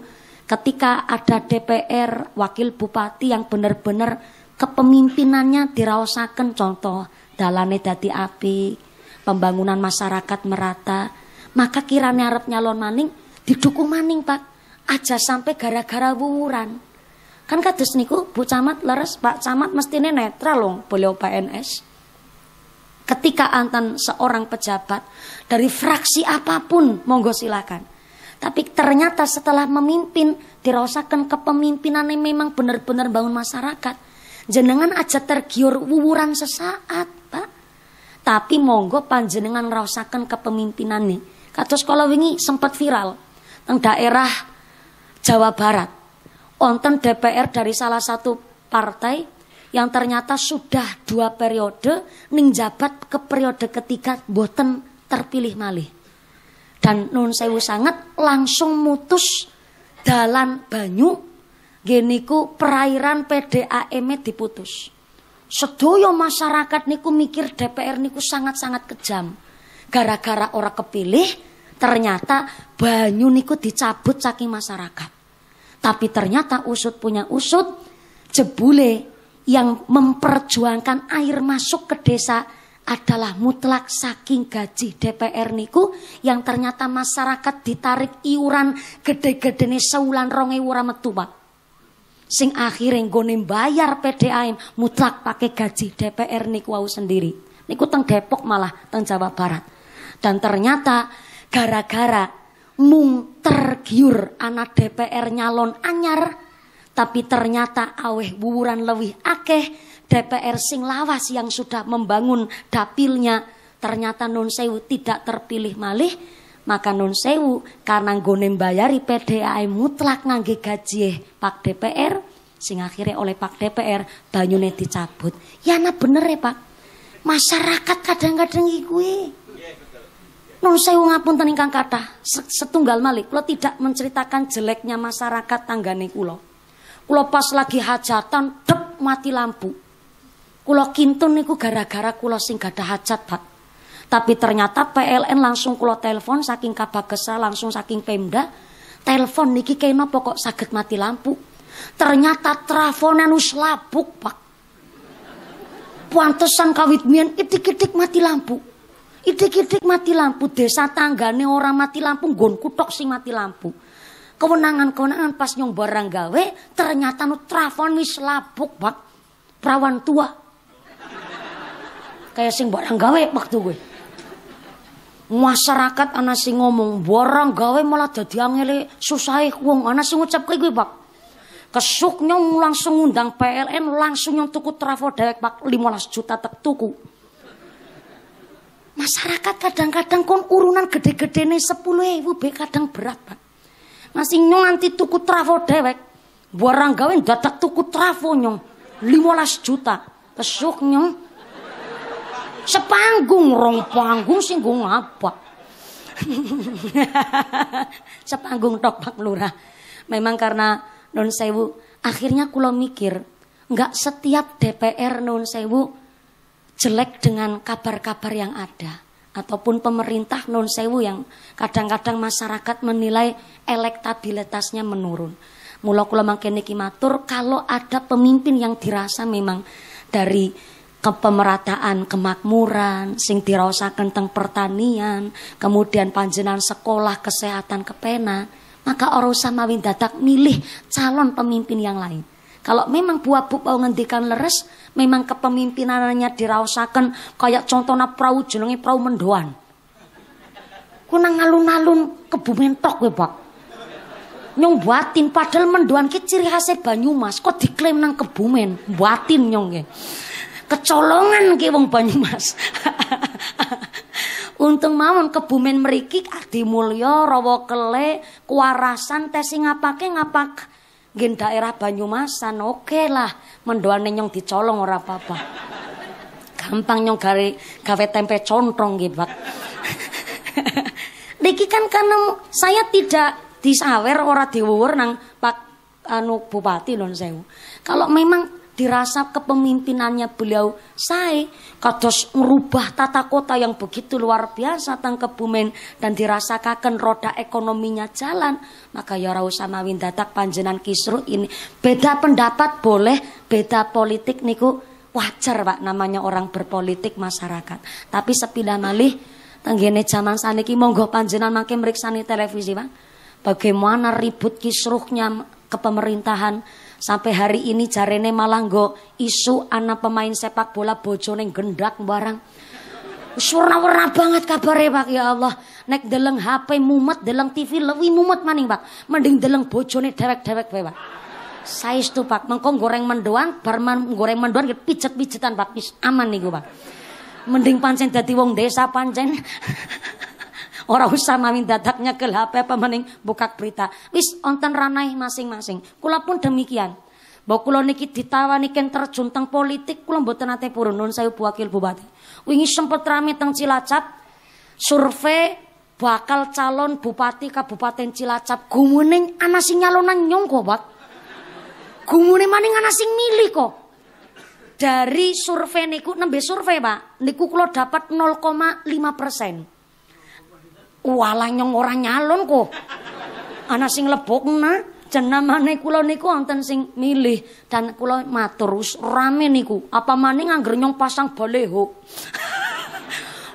ketika ada DPR wakil bupati yang benar-benar kepemimpinannya dirawasakan contoh dalane dadi api pembangunan masyarakat merata, maka kirane arep nyalon maning didukung maning, Pak. Aja sampai gara-gara wuwuran. Kan kados niku Bu Camat leres, Pak Camat mestine netral loh, beliau PNS. Ketika antan seorang pejabat dari fraksi apapun, monggo silakan. Tapi ternyata setelah memimpin dirasakan kepemimpinannya memang benar-benar bangun masyarakat. Jenengan aja tergiur wuwuran sesaat tapi monggo panjenengan ngerasakan kepemimpinannya. Kados kalau wingi sempat viral tentang daerah Jawa Barat. Onten DPR dari salah satu partai yang ternyata sudah dua periode ning jabat ke periode ketiga boten terpilih malih. Dan nun sewu sangat langsung mutus dalan banyu geniku perairan PDAM diputus. Sedoyo masyarakat niku mikir DPR niku sangat-sangat kejam. Gara-gara orang kepilih, ternyata banyu niku dicabut saking masyarakat. Tapi ternyata usut punya usut, jebule yang memperjuangkan air masuk ke desa adalah mutlak saking gaji DPR niku yang ternyata masyarakat ditarik iuran gede-gede nih sewulan rongewu metu pak sing yang nggone bayar PDAM mutlak pakai gaji DPR niku wau sendiri. Niku teng Depok malah teng Jawa Barat. Dan ternyata gara-gara mung tergiur anak DPR nyalon anyar tapi ternyata aweh wuwuran lebih akeh DPR sing lawas yang sudah membangun dapilnya ternyata non sewu tidak terpilih malih maka nun sewu karena nggone mbayari PDAM mutlak ngangge gaji Pak DPR sing akhirnya oleh Pak DPR banyune dicabut. Ya na bener ya Pak. Masyarakat kadang-kadang iki Nun sewu ngapun ingkang kata setunggal malik lo tidak menceritakan jeleknya masyarakat tanggane kulo. Kulo pas lagi hajatan dep mati lampu. Kula kintun niku gara-gara kulo sing gadah hajat Pak. Tapi ternyata PLN langsung kulo telepon saking kabagesa langsung saking Pemda. Telepon niki Kena pokok sakit mati lampu? Ternyata trafonan wis labuk, Pak. Pantesan kawit mien itik-itik mati lampu. Itik-itik mati lampu desa tanggane orang mati lampu nggonku kutok sing mati lampu. kewenangan-kewenangan pas nyong barang gawe ternyata nu trafon wis labuk pak perawan tua kayak sing barang gawe waktu gue masyarakat ana sing ngomong borang gawe malah dadi angele susahe wong ana sing ngucap kuwi Pak kesuknya langsung ngundang PLN langsung nyong tuku trafo dewek Pak 15 juta tek tuku masyarakat kadang-kadang kon urunan gede-gede nih sepuluh ribu be kadang berat Pak masih nah, nyong anti tuku trafo dewek buarang gawe dadak tuku trafo nyong 15 juta kesuk nyong Sepanggung rong panggung sing nggo Sepanggung tok Pak Lurah. Memang karena non sewu akhirnya kula mikir nggak setiap DPR non sewu jelek dengan kabar-kabar yang ada ataupun pemerintah non sewu yang kadang-kadang masyarakat menilai elektabilitasnya menurun. Mula kula mangkene matur kalau ada pemimpin yang dirasa memang dari kepemerataan kemakmuran sing dirosakan tentang pertanian kemudian panjenan sekolah kesehatan kepena maka orang samawi dadak milih calon pemimpin yang lain kalau memang buah buah mau ngendikan leres memang kepemimpinannya dirosakan kayak contohnya perahu jenengi perahu mendoan kuna ngalun-alun kebumen tok kowe pak nyong buatin padahal mendoan keciri ciri khasnya Banyumas kok diklaim nang kebumen buatin nyong ya kecolongan ki wong Banyumas. Untung mawon kebumen meriki Adi Mulya, Rawa Kele, Kuarasan tesi sing ngapake ngapak nggih daerah Banyumasan. Oke lah, mendoane nyong dicolong ora apa-apa. Gampang nyong gawe gawe tempe contong nggih, Pak. Niki kan karena saya tidak disawer ora diwuwur nang Pak anu bupati lon sewu. Kalau memang dirasa kepemimpinannya beliau saya kados merubah tata kota yang begitu luar biasa tang kebumen dan dirasakan roda ekonominya jalan maka ya rawuh sama windatak panjenan kisru ini beda pendapat boleh beda politik niku wajar pak namanya orang berpolitik masyarakat tapi sepilah malih tenggene zaman saniki monggo panjenan makin meriksani televisi pak bagaimana ribut kisruhnya kepemerintahan Sampai hari ini jarene malah nggo isu anak pemain sepak bola bojone gendak barang. Surna-werna banget kabarnya Pak ya Allah. Nek deleng HP mumet, deleng TV lebih mumet maning Pak. Mending deleng bojone dewek-dewek Pak. Saestu Pak, mengko goreng mendoan, bar goreng mendoan pijet-pijetan Pak. Wis aman niku Pak. Mending pancen dadi wong desa pancen. Orang usah mami dadaknya ke HP apa mending buka berita. Wis onten ranai masing-masing. Kula pun demikian. Bahwa kula niki ditawani keng terjun teng politik kula mboten nate purun nun saya wakil bupati. Wingi sempet rame teng Cilacap survei bakal calon bupati Kabupaten Cilacap gumuning ana sing nyalonan nyong kok, Gumune maning ana sing milih kok. dari survei niku nembe survei Pak niku kula dapat 0,5 persen Walang yang ora nyalon kok. anak sing lebokna jenamane kula niku wonten sing milih dan kula maturus rame niku apa maning angger nyong pasang baleho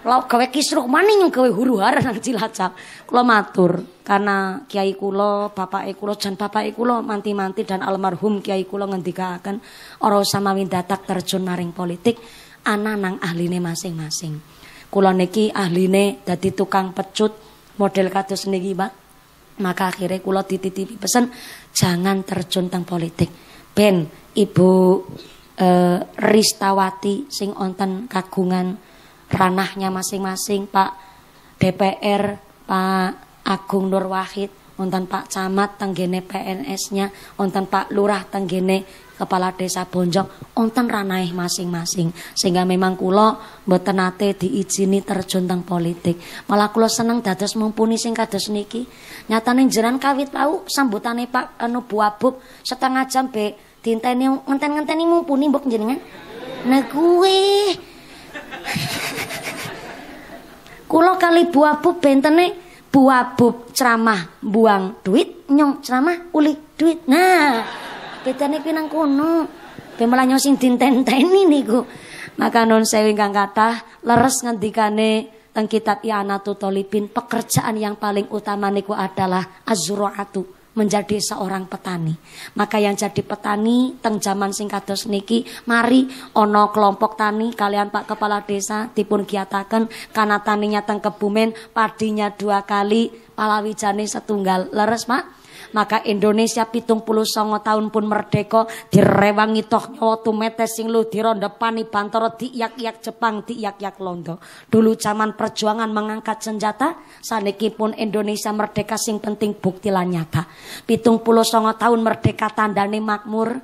lau gawe kisruk maning yang gawe huru hara nang cilacap kula matur karena kiai kula bapake kula jan bapake kula manti-manti dan almarhum kiai kula ngendikaken ora usah mawi datak terjun maring politik ana nang ahline masing-masing kula niki ahline dadi tukang pecut model kados niki Pak maka akhirnya kula dititipi pesan jangan terjun teng politik ben Ibu eh, Ristawati sing onten kagungan ranahnya masing-masing Pak DPR Pak Agung Nur Wahid onten Pak Camat tenggene PNS-nya, onten Pak Lurah tenggene kepala desa Bonjong onten ranai masing-masing sehingga memang kulo betenate diizini terjun teng politik malah kulo seneng dados mumpuni sing kados niki nyatane jeran kawit pau sambutane Pak anu buabuk setengah jam be dinteni ngenten-ngenteni mumpuni mbok jenengan nah kuwe kulo kali buabuk bentene buabub ceramah buang duit nyong ceramah uli duit nah bedane kuwi nang kono. Be malah sing ditenteni niku. Maka nun sewu ingkang kathah leres ngendikane teng kitab Ianatu Tolibin pekerjaan yang paling utama niku adalah azruatu menjadi seorang petani. Maka yang jadi petani teng zaman sing kados niki, mari ono kelompok tani kalian Pak Kepala Desa dipun giataken karena taninya teng kebumen padinya dua kali, palawijane setunggal. Leres, Pak? maka Indonesia pitung puluh songo tahun pun merdeka direwangi toh nyawa tumetes sing di depani bantoro diiak-iak Jepang diiak-iak Londo dulu zaman perjuangan mengangkat senjata saniki pun Indonesia merdeka sing penting bukti lan nyata pitung puluh songo tahun merdeka tandane makmur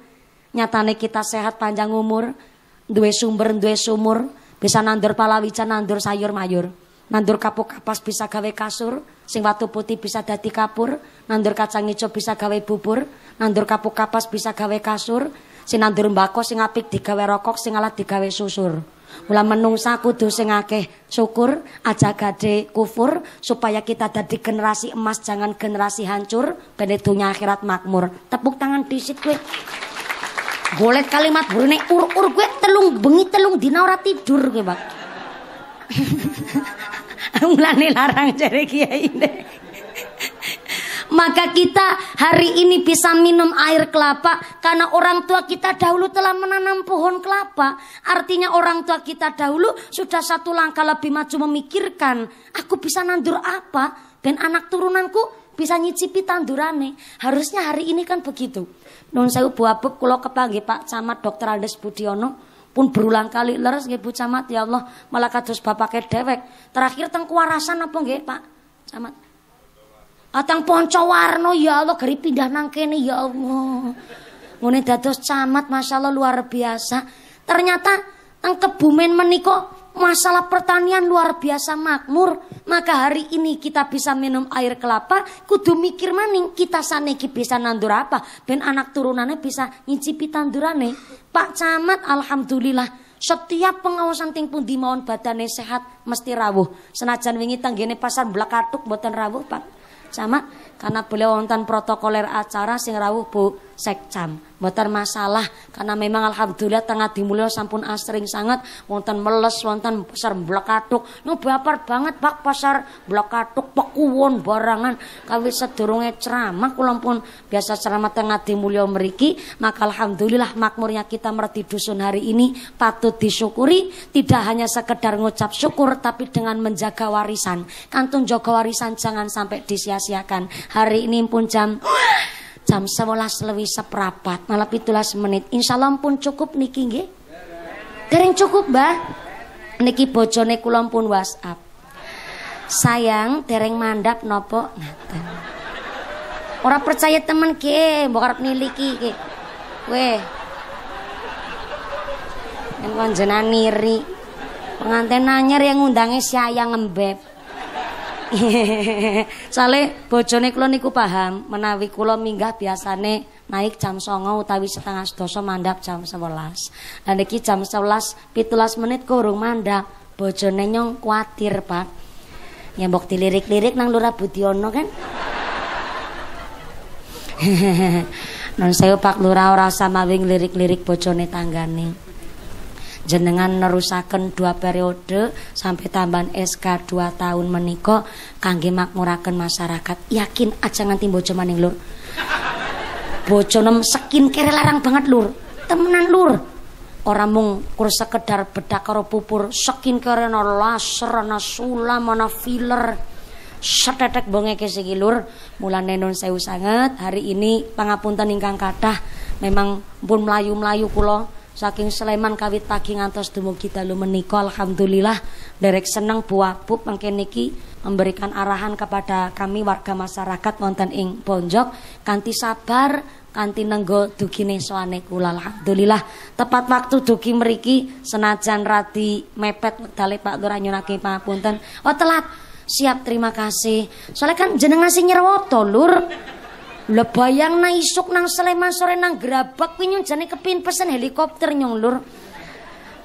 nyatane kita sehat panjang umur duwe sumber duwe sumur bisa nandur palawica nandur sayur mayur nandur kapuk kapas bisa gawe kasur, sing watu putih bisa dadi kapur, nandur kacang ijo bisa gawe bubur, nandur kapuk kapas bisa gawe kasur, sing nandur mbako sing apik digawe rokok, sing alat digawe susur. Mula menungsa kudu sing akeh syukur, aja gade kufur supaya kita dadi generasi emas jangan generasi hancur, ben akhirat makmur. Tepuk tangan disit gue. Golek kalimat burine ur-ur gue telung bengi telung dina ora tidur gue Pak. mulane larang jare kiai maka kita hari ini bisa minum air kelapa karena orang tua kita dahulu telah menanam pohon kelapa. Artinya orang tua kita dahulu sudah satu langkah lebih maju memikirkan, aku bisa nandur apa dan anak turunanku bisa nyicipi tandurane. Harusnya hari ini kan begitu. Nun saya buah bub kalau kepanggih Pak Camat Dokter Aldes Budiono pun berulang kali leres nggih Bu Camat ya Allah malah kados bapake dhewek. Terakhir teng Kuarasan apa nggih Pak Camat? Atang ah, Poncowarno ya Allah gari pindah nang kene ya Allah. Ngene dados camat masyaallah luar biasa. Ternyata teng Kebumen menika masalah pertanian luar biasa makmur maka hari ini kita bisa minum air kelapa kudu mikir maning kita saniki bisa nandur apa ben anak turunannya bisa ngicipi tandurane Pak Camat alhamdulillah setiap pengawasan ting pun dimohon badane sehat mesti rawuh senajan wingi tanggene pasar belakatuk buatan rawuh Pak Camat karena beliau wonten protokoler acara sing rawuh Bu Sekcam Buatan masalah karena memang alhamdulillah tengah dimulai sampun asring sangat wonten meles wonten pasar blekatuk no baper banget pak pasar blekatuk pekuwon barangan kawi sedurunge ceramah kula pun biasa ceramah tengah dimulya meriki, maka alhamdulillah makmurnya kita merdi dusun hari ini patut disyukuri tidak hanya sekedar ngucap syukur tapi dengan menjaga warisan kantun jaga warisan jangan sampai disia-siakan hari ini pun jam jam 11 lebih seprapat malah pitulas menit allah pun cukup niki nggih Kering cukup bah niki bojone kula pun WhatsApp sayang dereng mandap nopo ngaten ora percaya temen ki mbok arep niliki ki weh yen kan konjenan niri pengantin nanyar yang ngundangnya sayang ngembeb Sale bojone kula niku paham menawi kula minggah biasane naik jam songo, utawi setengah 12 mandap jam 11. Lan iki jam 11 17 menit kurung mandap. bojone nyong kuatir, Pak. Yang dilirik-lirik nang Lurah Budiono kan. Non saya Pak Lurah ora sama lirik-lirik bojone tanggane jenengan nerusaken dua periode sampai tambahan SK dua tahun menika kangge makmuraken masyarakat yakin aja nganti bojo maning lur bojo nem sekin kere larang banget lur temenan lur orang mung kur sekedar bedak karo pupur sekin kere ana laser ana sulam mana filler setetek bongeke segi lur mulan nenon sewu sangat hari ini pangapunten ingkang kathah memang pun melayu-melayu kula saking Sleman kawit pagi ngantos dumugi dalu menika alhamdulillah derek seneng buah pup mangke niki memberikan arahan kepada kami warga masyarakat wonten ing Ponjok Kanti sabar kanti nenggo dugine soane kula alhamdulillah tepat waktu dugi meriki senajan radi mepet medale Pak Lurah nyunake pangapunten oh telat siap terima kasih soalnya kan jenengan sing nyerwoto lur lah bayang na isuk nang Sleman sore nang Grabak kuwi jane kepin pesen helikopter nyong lur.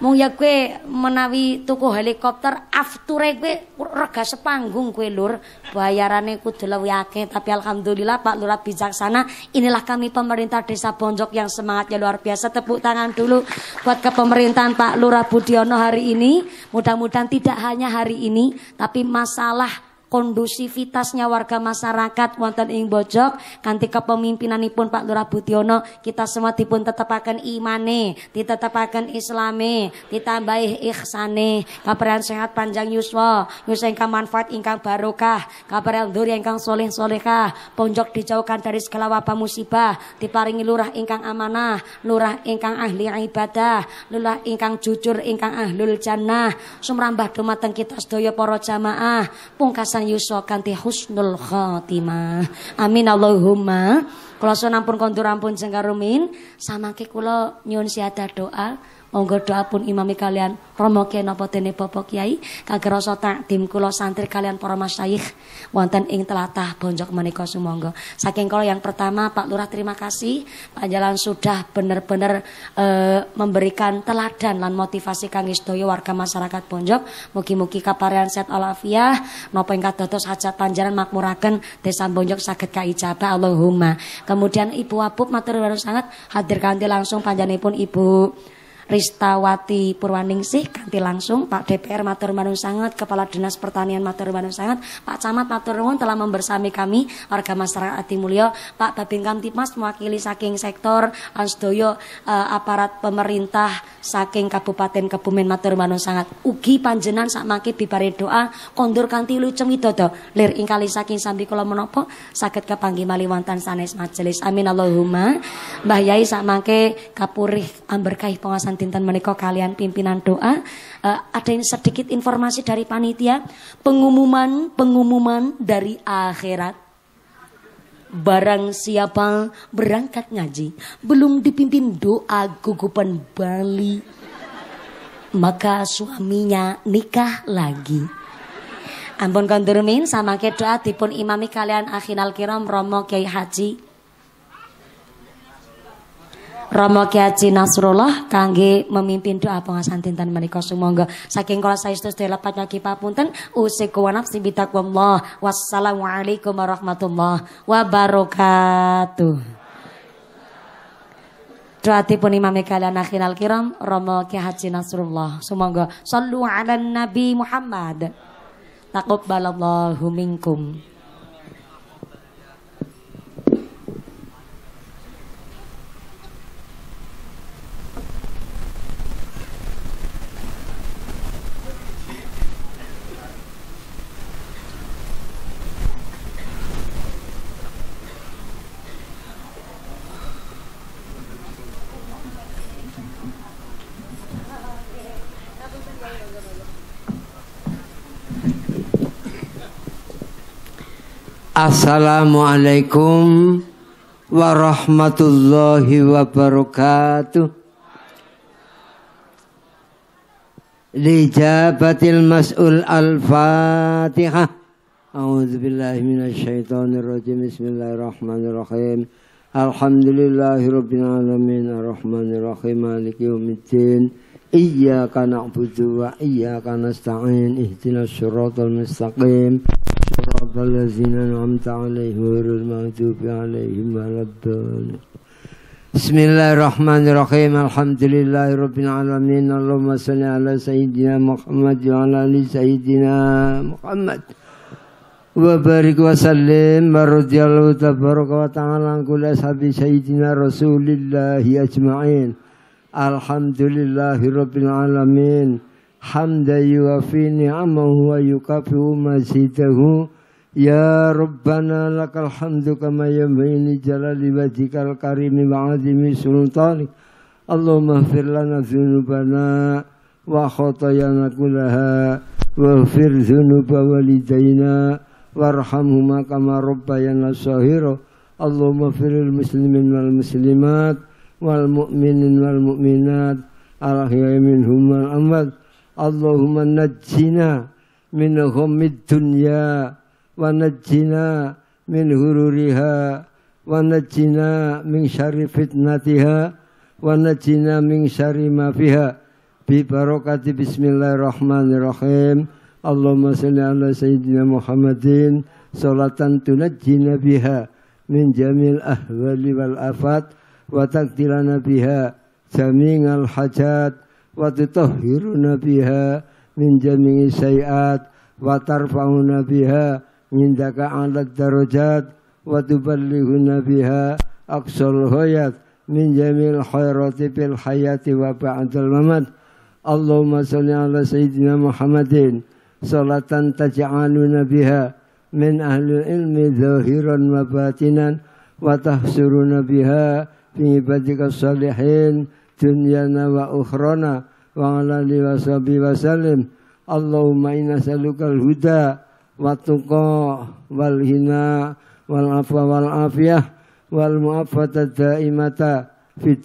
Mung ya kue menawi tuku helikopter afture kue rega sepanggung kue lur. Bayarane ku akeh tapi alhamdulillah Pak Lurah bijaksana. Inilah kami pemerintah Desa Bonjok yang semangatnya luar biasa. Tepuk tangan dulu buat ke pemerintahan Pak Lurah Budiono hari ini. Mudah-mudahan tidak hanya hari ini tapi masalah kondusivitasnya warga masyarakat wonten ing Bojok kanthi kepemimpinanipun Pak Lurah Budiono kita semua dipun tetepaken imane, ditetepaken islame, ditambahi ihsane, kabaran sehat panjang yuswa, yuswa ingkang manfaat ingkang barokah, kabaran dur ingkang soleh solehah, ponjok dijauhkan dari segala wabah musibah, diparingi lurah ingkang amanah, lurah ingkang ahli ibadah, lurah ingkang jujur ingkang ahlul jannah, sumrambah dumateng kita sedaya para jamaah, pungkas san yusa kanthi husnul khotimah. Amin Allahumma. Kula sampun kondur ampun jeng karo min, samangke kula nyuwun siada doa Monggo doa pun imami kalian romo napa dene Bapak Kiai kagem rasa takdim santri kalian para masyayikh wonten ing telatah Bonjok menika sumonggo Saking kalau yang pertama Pak Lurah terima kasih Pak Jalan sudah bener-bener e, memberikan teladan Dan motivasi kang istoyo warga masyarakat Bonjok. Mugi-mugi kaparian set alafiah Nopo ingkat dotos hajat panjaran makmuraken desa Bonjok kai kaijabah Allahumma. Kemudian Ibu materi baru sangat hadir ganti langsung pun Ibu Ristawati Purwaningsih kanti langsung Pak DPR matur Manun sangat, Kepala Dinas Pertanian matur Manun sangat, Pak Camat matur nuwun telah membersami kami warga masyarakat Mulyo Pak Babing Kamtipmas mewakili saking sektor Ansdoyo eh, aparat pemerintah saking Kabupaten Kebumen matur Manun sangat. Ugi panjenan Sakmaki bibare doa kondur Kanti luceng widodo lir ingkali saking sambi kula sakit Sakit Kepanggi maliwantan sanes majelis. Amin Allahumma. Mbah Yai sakmangke kapurih amberkah pengasan dinten menikah kalian pimpinan doa uh, ada yang sedikit informasi dari panitia pengumuman pengumuman dari akhirat Barang siapa berangkat ngaji belum dipimpin doa gugupan Bali maka suaminya nikah lagi. Ampun kondurmin sama ke doa dipun imami kalian akhinal kiram romo kiai haji Romo Ki Haji Nasrullah kangge memimpin doa pengasan tinta menika sumangga saking kula saestu sedaya lepat nyaki papunten usik wa nafsi bitaqwallah wassalamualaikum warahmatullahi wabarakatuh pun imam kalian akhiral kiram Romo Ki Haji Nasrullah Semoga Sallu ala Nabi Muhammad Takubbalallahu minkum Assalamualaikum warahmatullahi wabarakatuh. Lijabatil mas'ul al-Fatihah. A'udzu billahi minasyaitonir rajim. Bismillahirrahmanirrahim. Alhamdulillahirabbil alamin arrahmanir rahim maliki yaumiddin. Iyyaka na'budu wa iyyaka nasta'in. Ihdinas siratal mustaqim. صراط الذين أنعمت عليهم غير المغتوب عليهم ولا الضالين بسم الله الرحمن الرحيم الحمد لله رب العالمين اللهم صل على سيدنا محمد وعلى آل سيدنا محمد وبارك وسلم ورضي الله تبارك وتعالى عن كل أصحاب سيدنا رسول الله أجمعين الحمد لله رب العالمين حمدا يوفي نعمه ويكافئ مزيده Ya Rabbana lakal hamdu kama yamhini jalali wajikal karimi wa'azimi sultani Allah mahfir lana zunubana wa khotayana kulaha wa khfir zunuba walidayna wa rahamhuma kama rabbayana sahiru Allah mahfir muslimin wal-muslimat wal-mu'minin wal-mu'minat al-akhiyai minhum amad Allahumma najjina minahum mid-dunyaa Wanajina min hururiha wanajina min syari fitnatiha wanajina min syari mafiha bi barokati bismillahirrahmanirrahim Allahumma salli ala sayyidina Muhammadin salatan tunajjina biha min jamil ahwali wal afat wa takdilana biha al hajat wa tutahhiruna biha min jamin sayiat wa tarfa'una biha عندك على الدرجات وتبلغنا بها أقصى الغايات من جميع الخيرات في الحياة وبعد الممات اللهم صل على سيدنا محمد صلاة تجعلنا بها من أهل العلم ظاهرا وباطنا وتحصرنا بها في عبادك الصالحين دنيانا وأخرانا وعلى آله وصحبه وسلم اللهم إنا نسألك الهدى watuqa wal hina wal afwa wal afiyah wal muafata daimata ya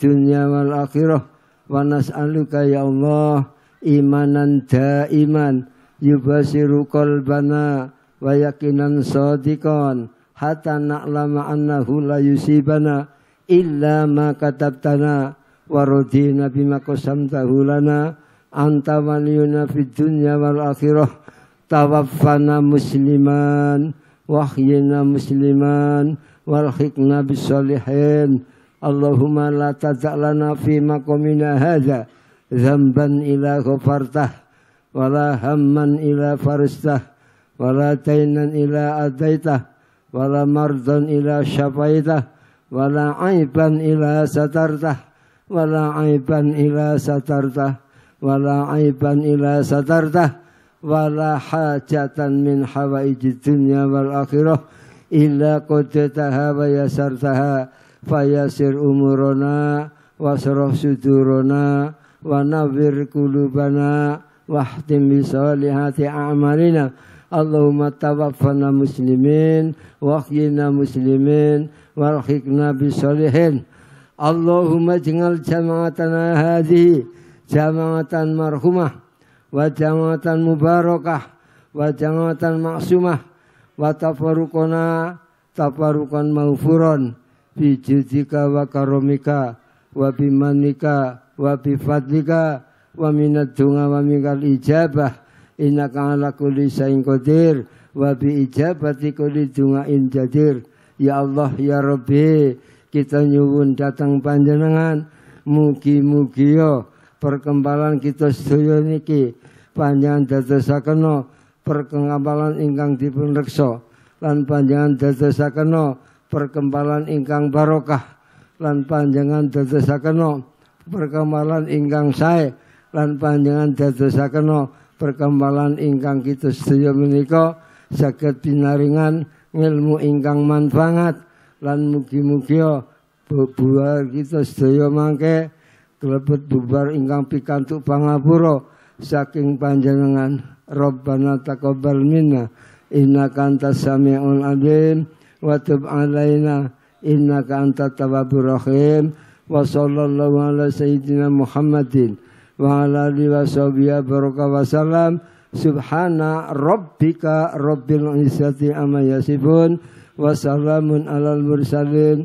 Allah imanan daiman yubasiru qalbana wa yakinan sadiqan hatta na'lama annahu yusibana illa ma katabtana wa radina bima qasamtahu lana anta waliyuna fid dunya tawaffana musliman wahyina musliman warhiqna Nabi Allahumma la tada'lana fi maqamina hadha zamban ila ghafartah wala hamman ila faristah wala tainan ila adaitah wala mardan ila syafaitah wala aiban ila satartah wala ila satartah wala ila satartah wala hajatan min hawaiji dunya wal akhirah illa qadataha wa yasartaha fayasir wa wasrah sudurona wa nawwir qulubana wahtim bi salihati a'malina Allahumma tawaffana muslimin khiyina muslimin walhiqna bi salihin Allahumma jengal jama'atana hadhi jama'atan marhumah wa jamatan mubarakah wa jamatan maksumah wa tafarukona tafarukan maufuron bi judika wa karomika wa bimanika wa bifadlika wa minat dunga wa minkal ijabah innaka ala kulli syai'in qadir wa bi ijabati kulli jadir ya Allah ya Rabbi kita nyuwun datang panjenengan mugi-mugi yo perkembalan kita sedaya niki panjangan dadosakena perkembalan ingkang dipun reksa lan panjangan dadosakena perkembalan ingkang barokah lan panjangan dadosakena perkembalan ingkang sae lan panjangan dadosakena perkembalan ingkang kita sedaya menika saged pinaringan ilmu ingkang manfaat lan mugi-mugi ya, buah kita sedaya mangke lebet bubar ingkang pikantuk pangapura saking panjenengan Rabbana taqabbal minna innaka antas samiul alim wa tub alaina innaka antat tawwabur rahim wa sallallahu ala sayyidina Muhammadin wa ala alihi wa sahbihi baraka wa salam subhana rabbika rabbil izzati amma yasifun wa salamun alal mursalin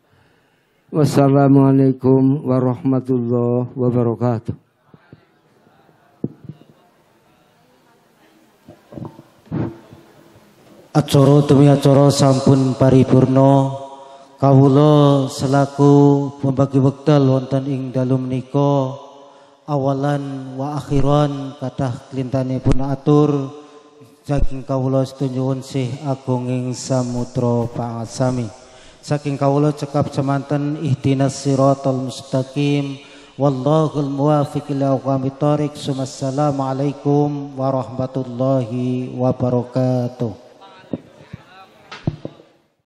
Wassalamualaikum warahmatullahi wabarakatuh. Acara demi acara sampun Paripurno, kawula selaku pembagi wekdal wonten ing dalu menika awalan wa akhiran kathah klintanipun atur saking kawula setunyuwun sih agunging samudra pangasami saking kaula cekap semanten ihdinas siratal mustaqim wallahul muwafiq ila aqwamit thariq sumassalamu alaikum warahmatullahi wabarakatuh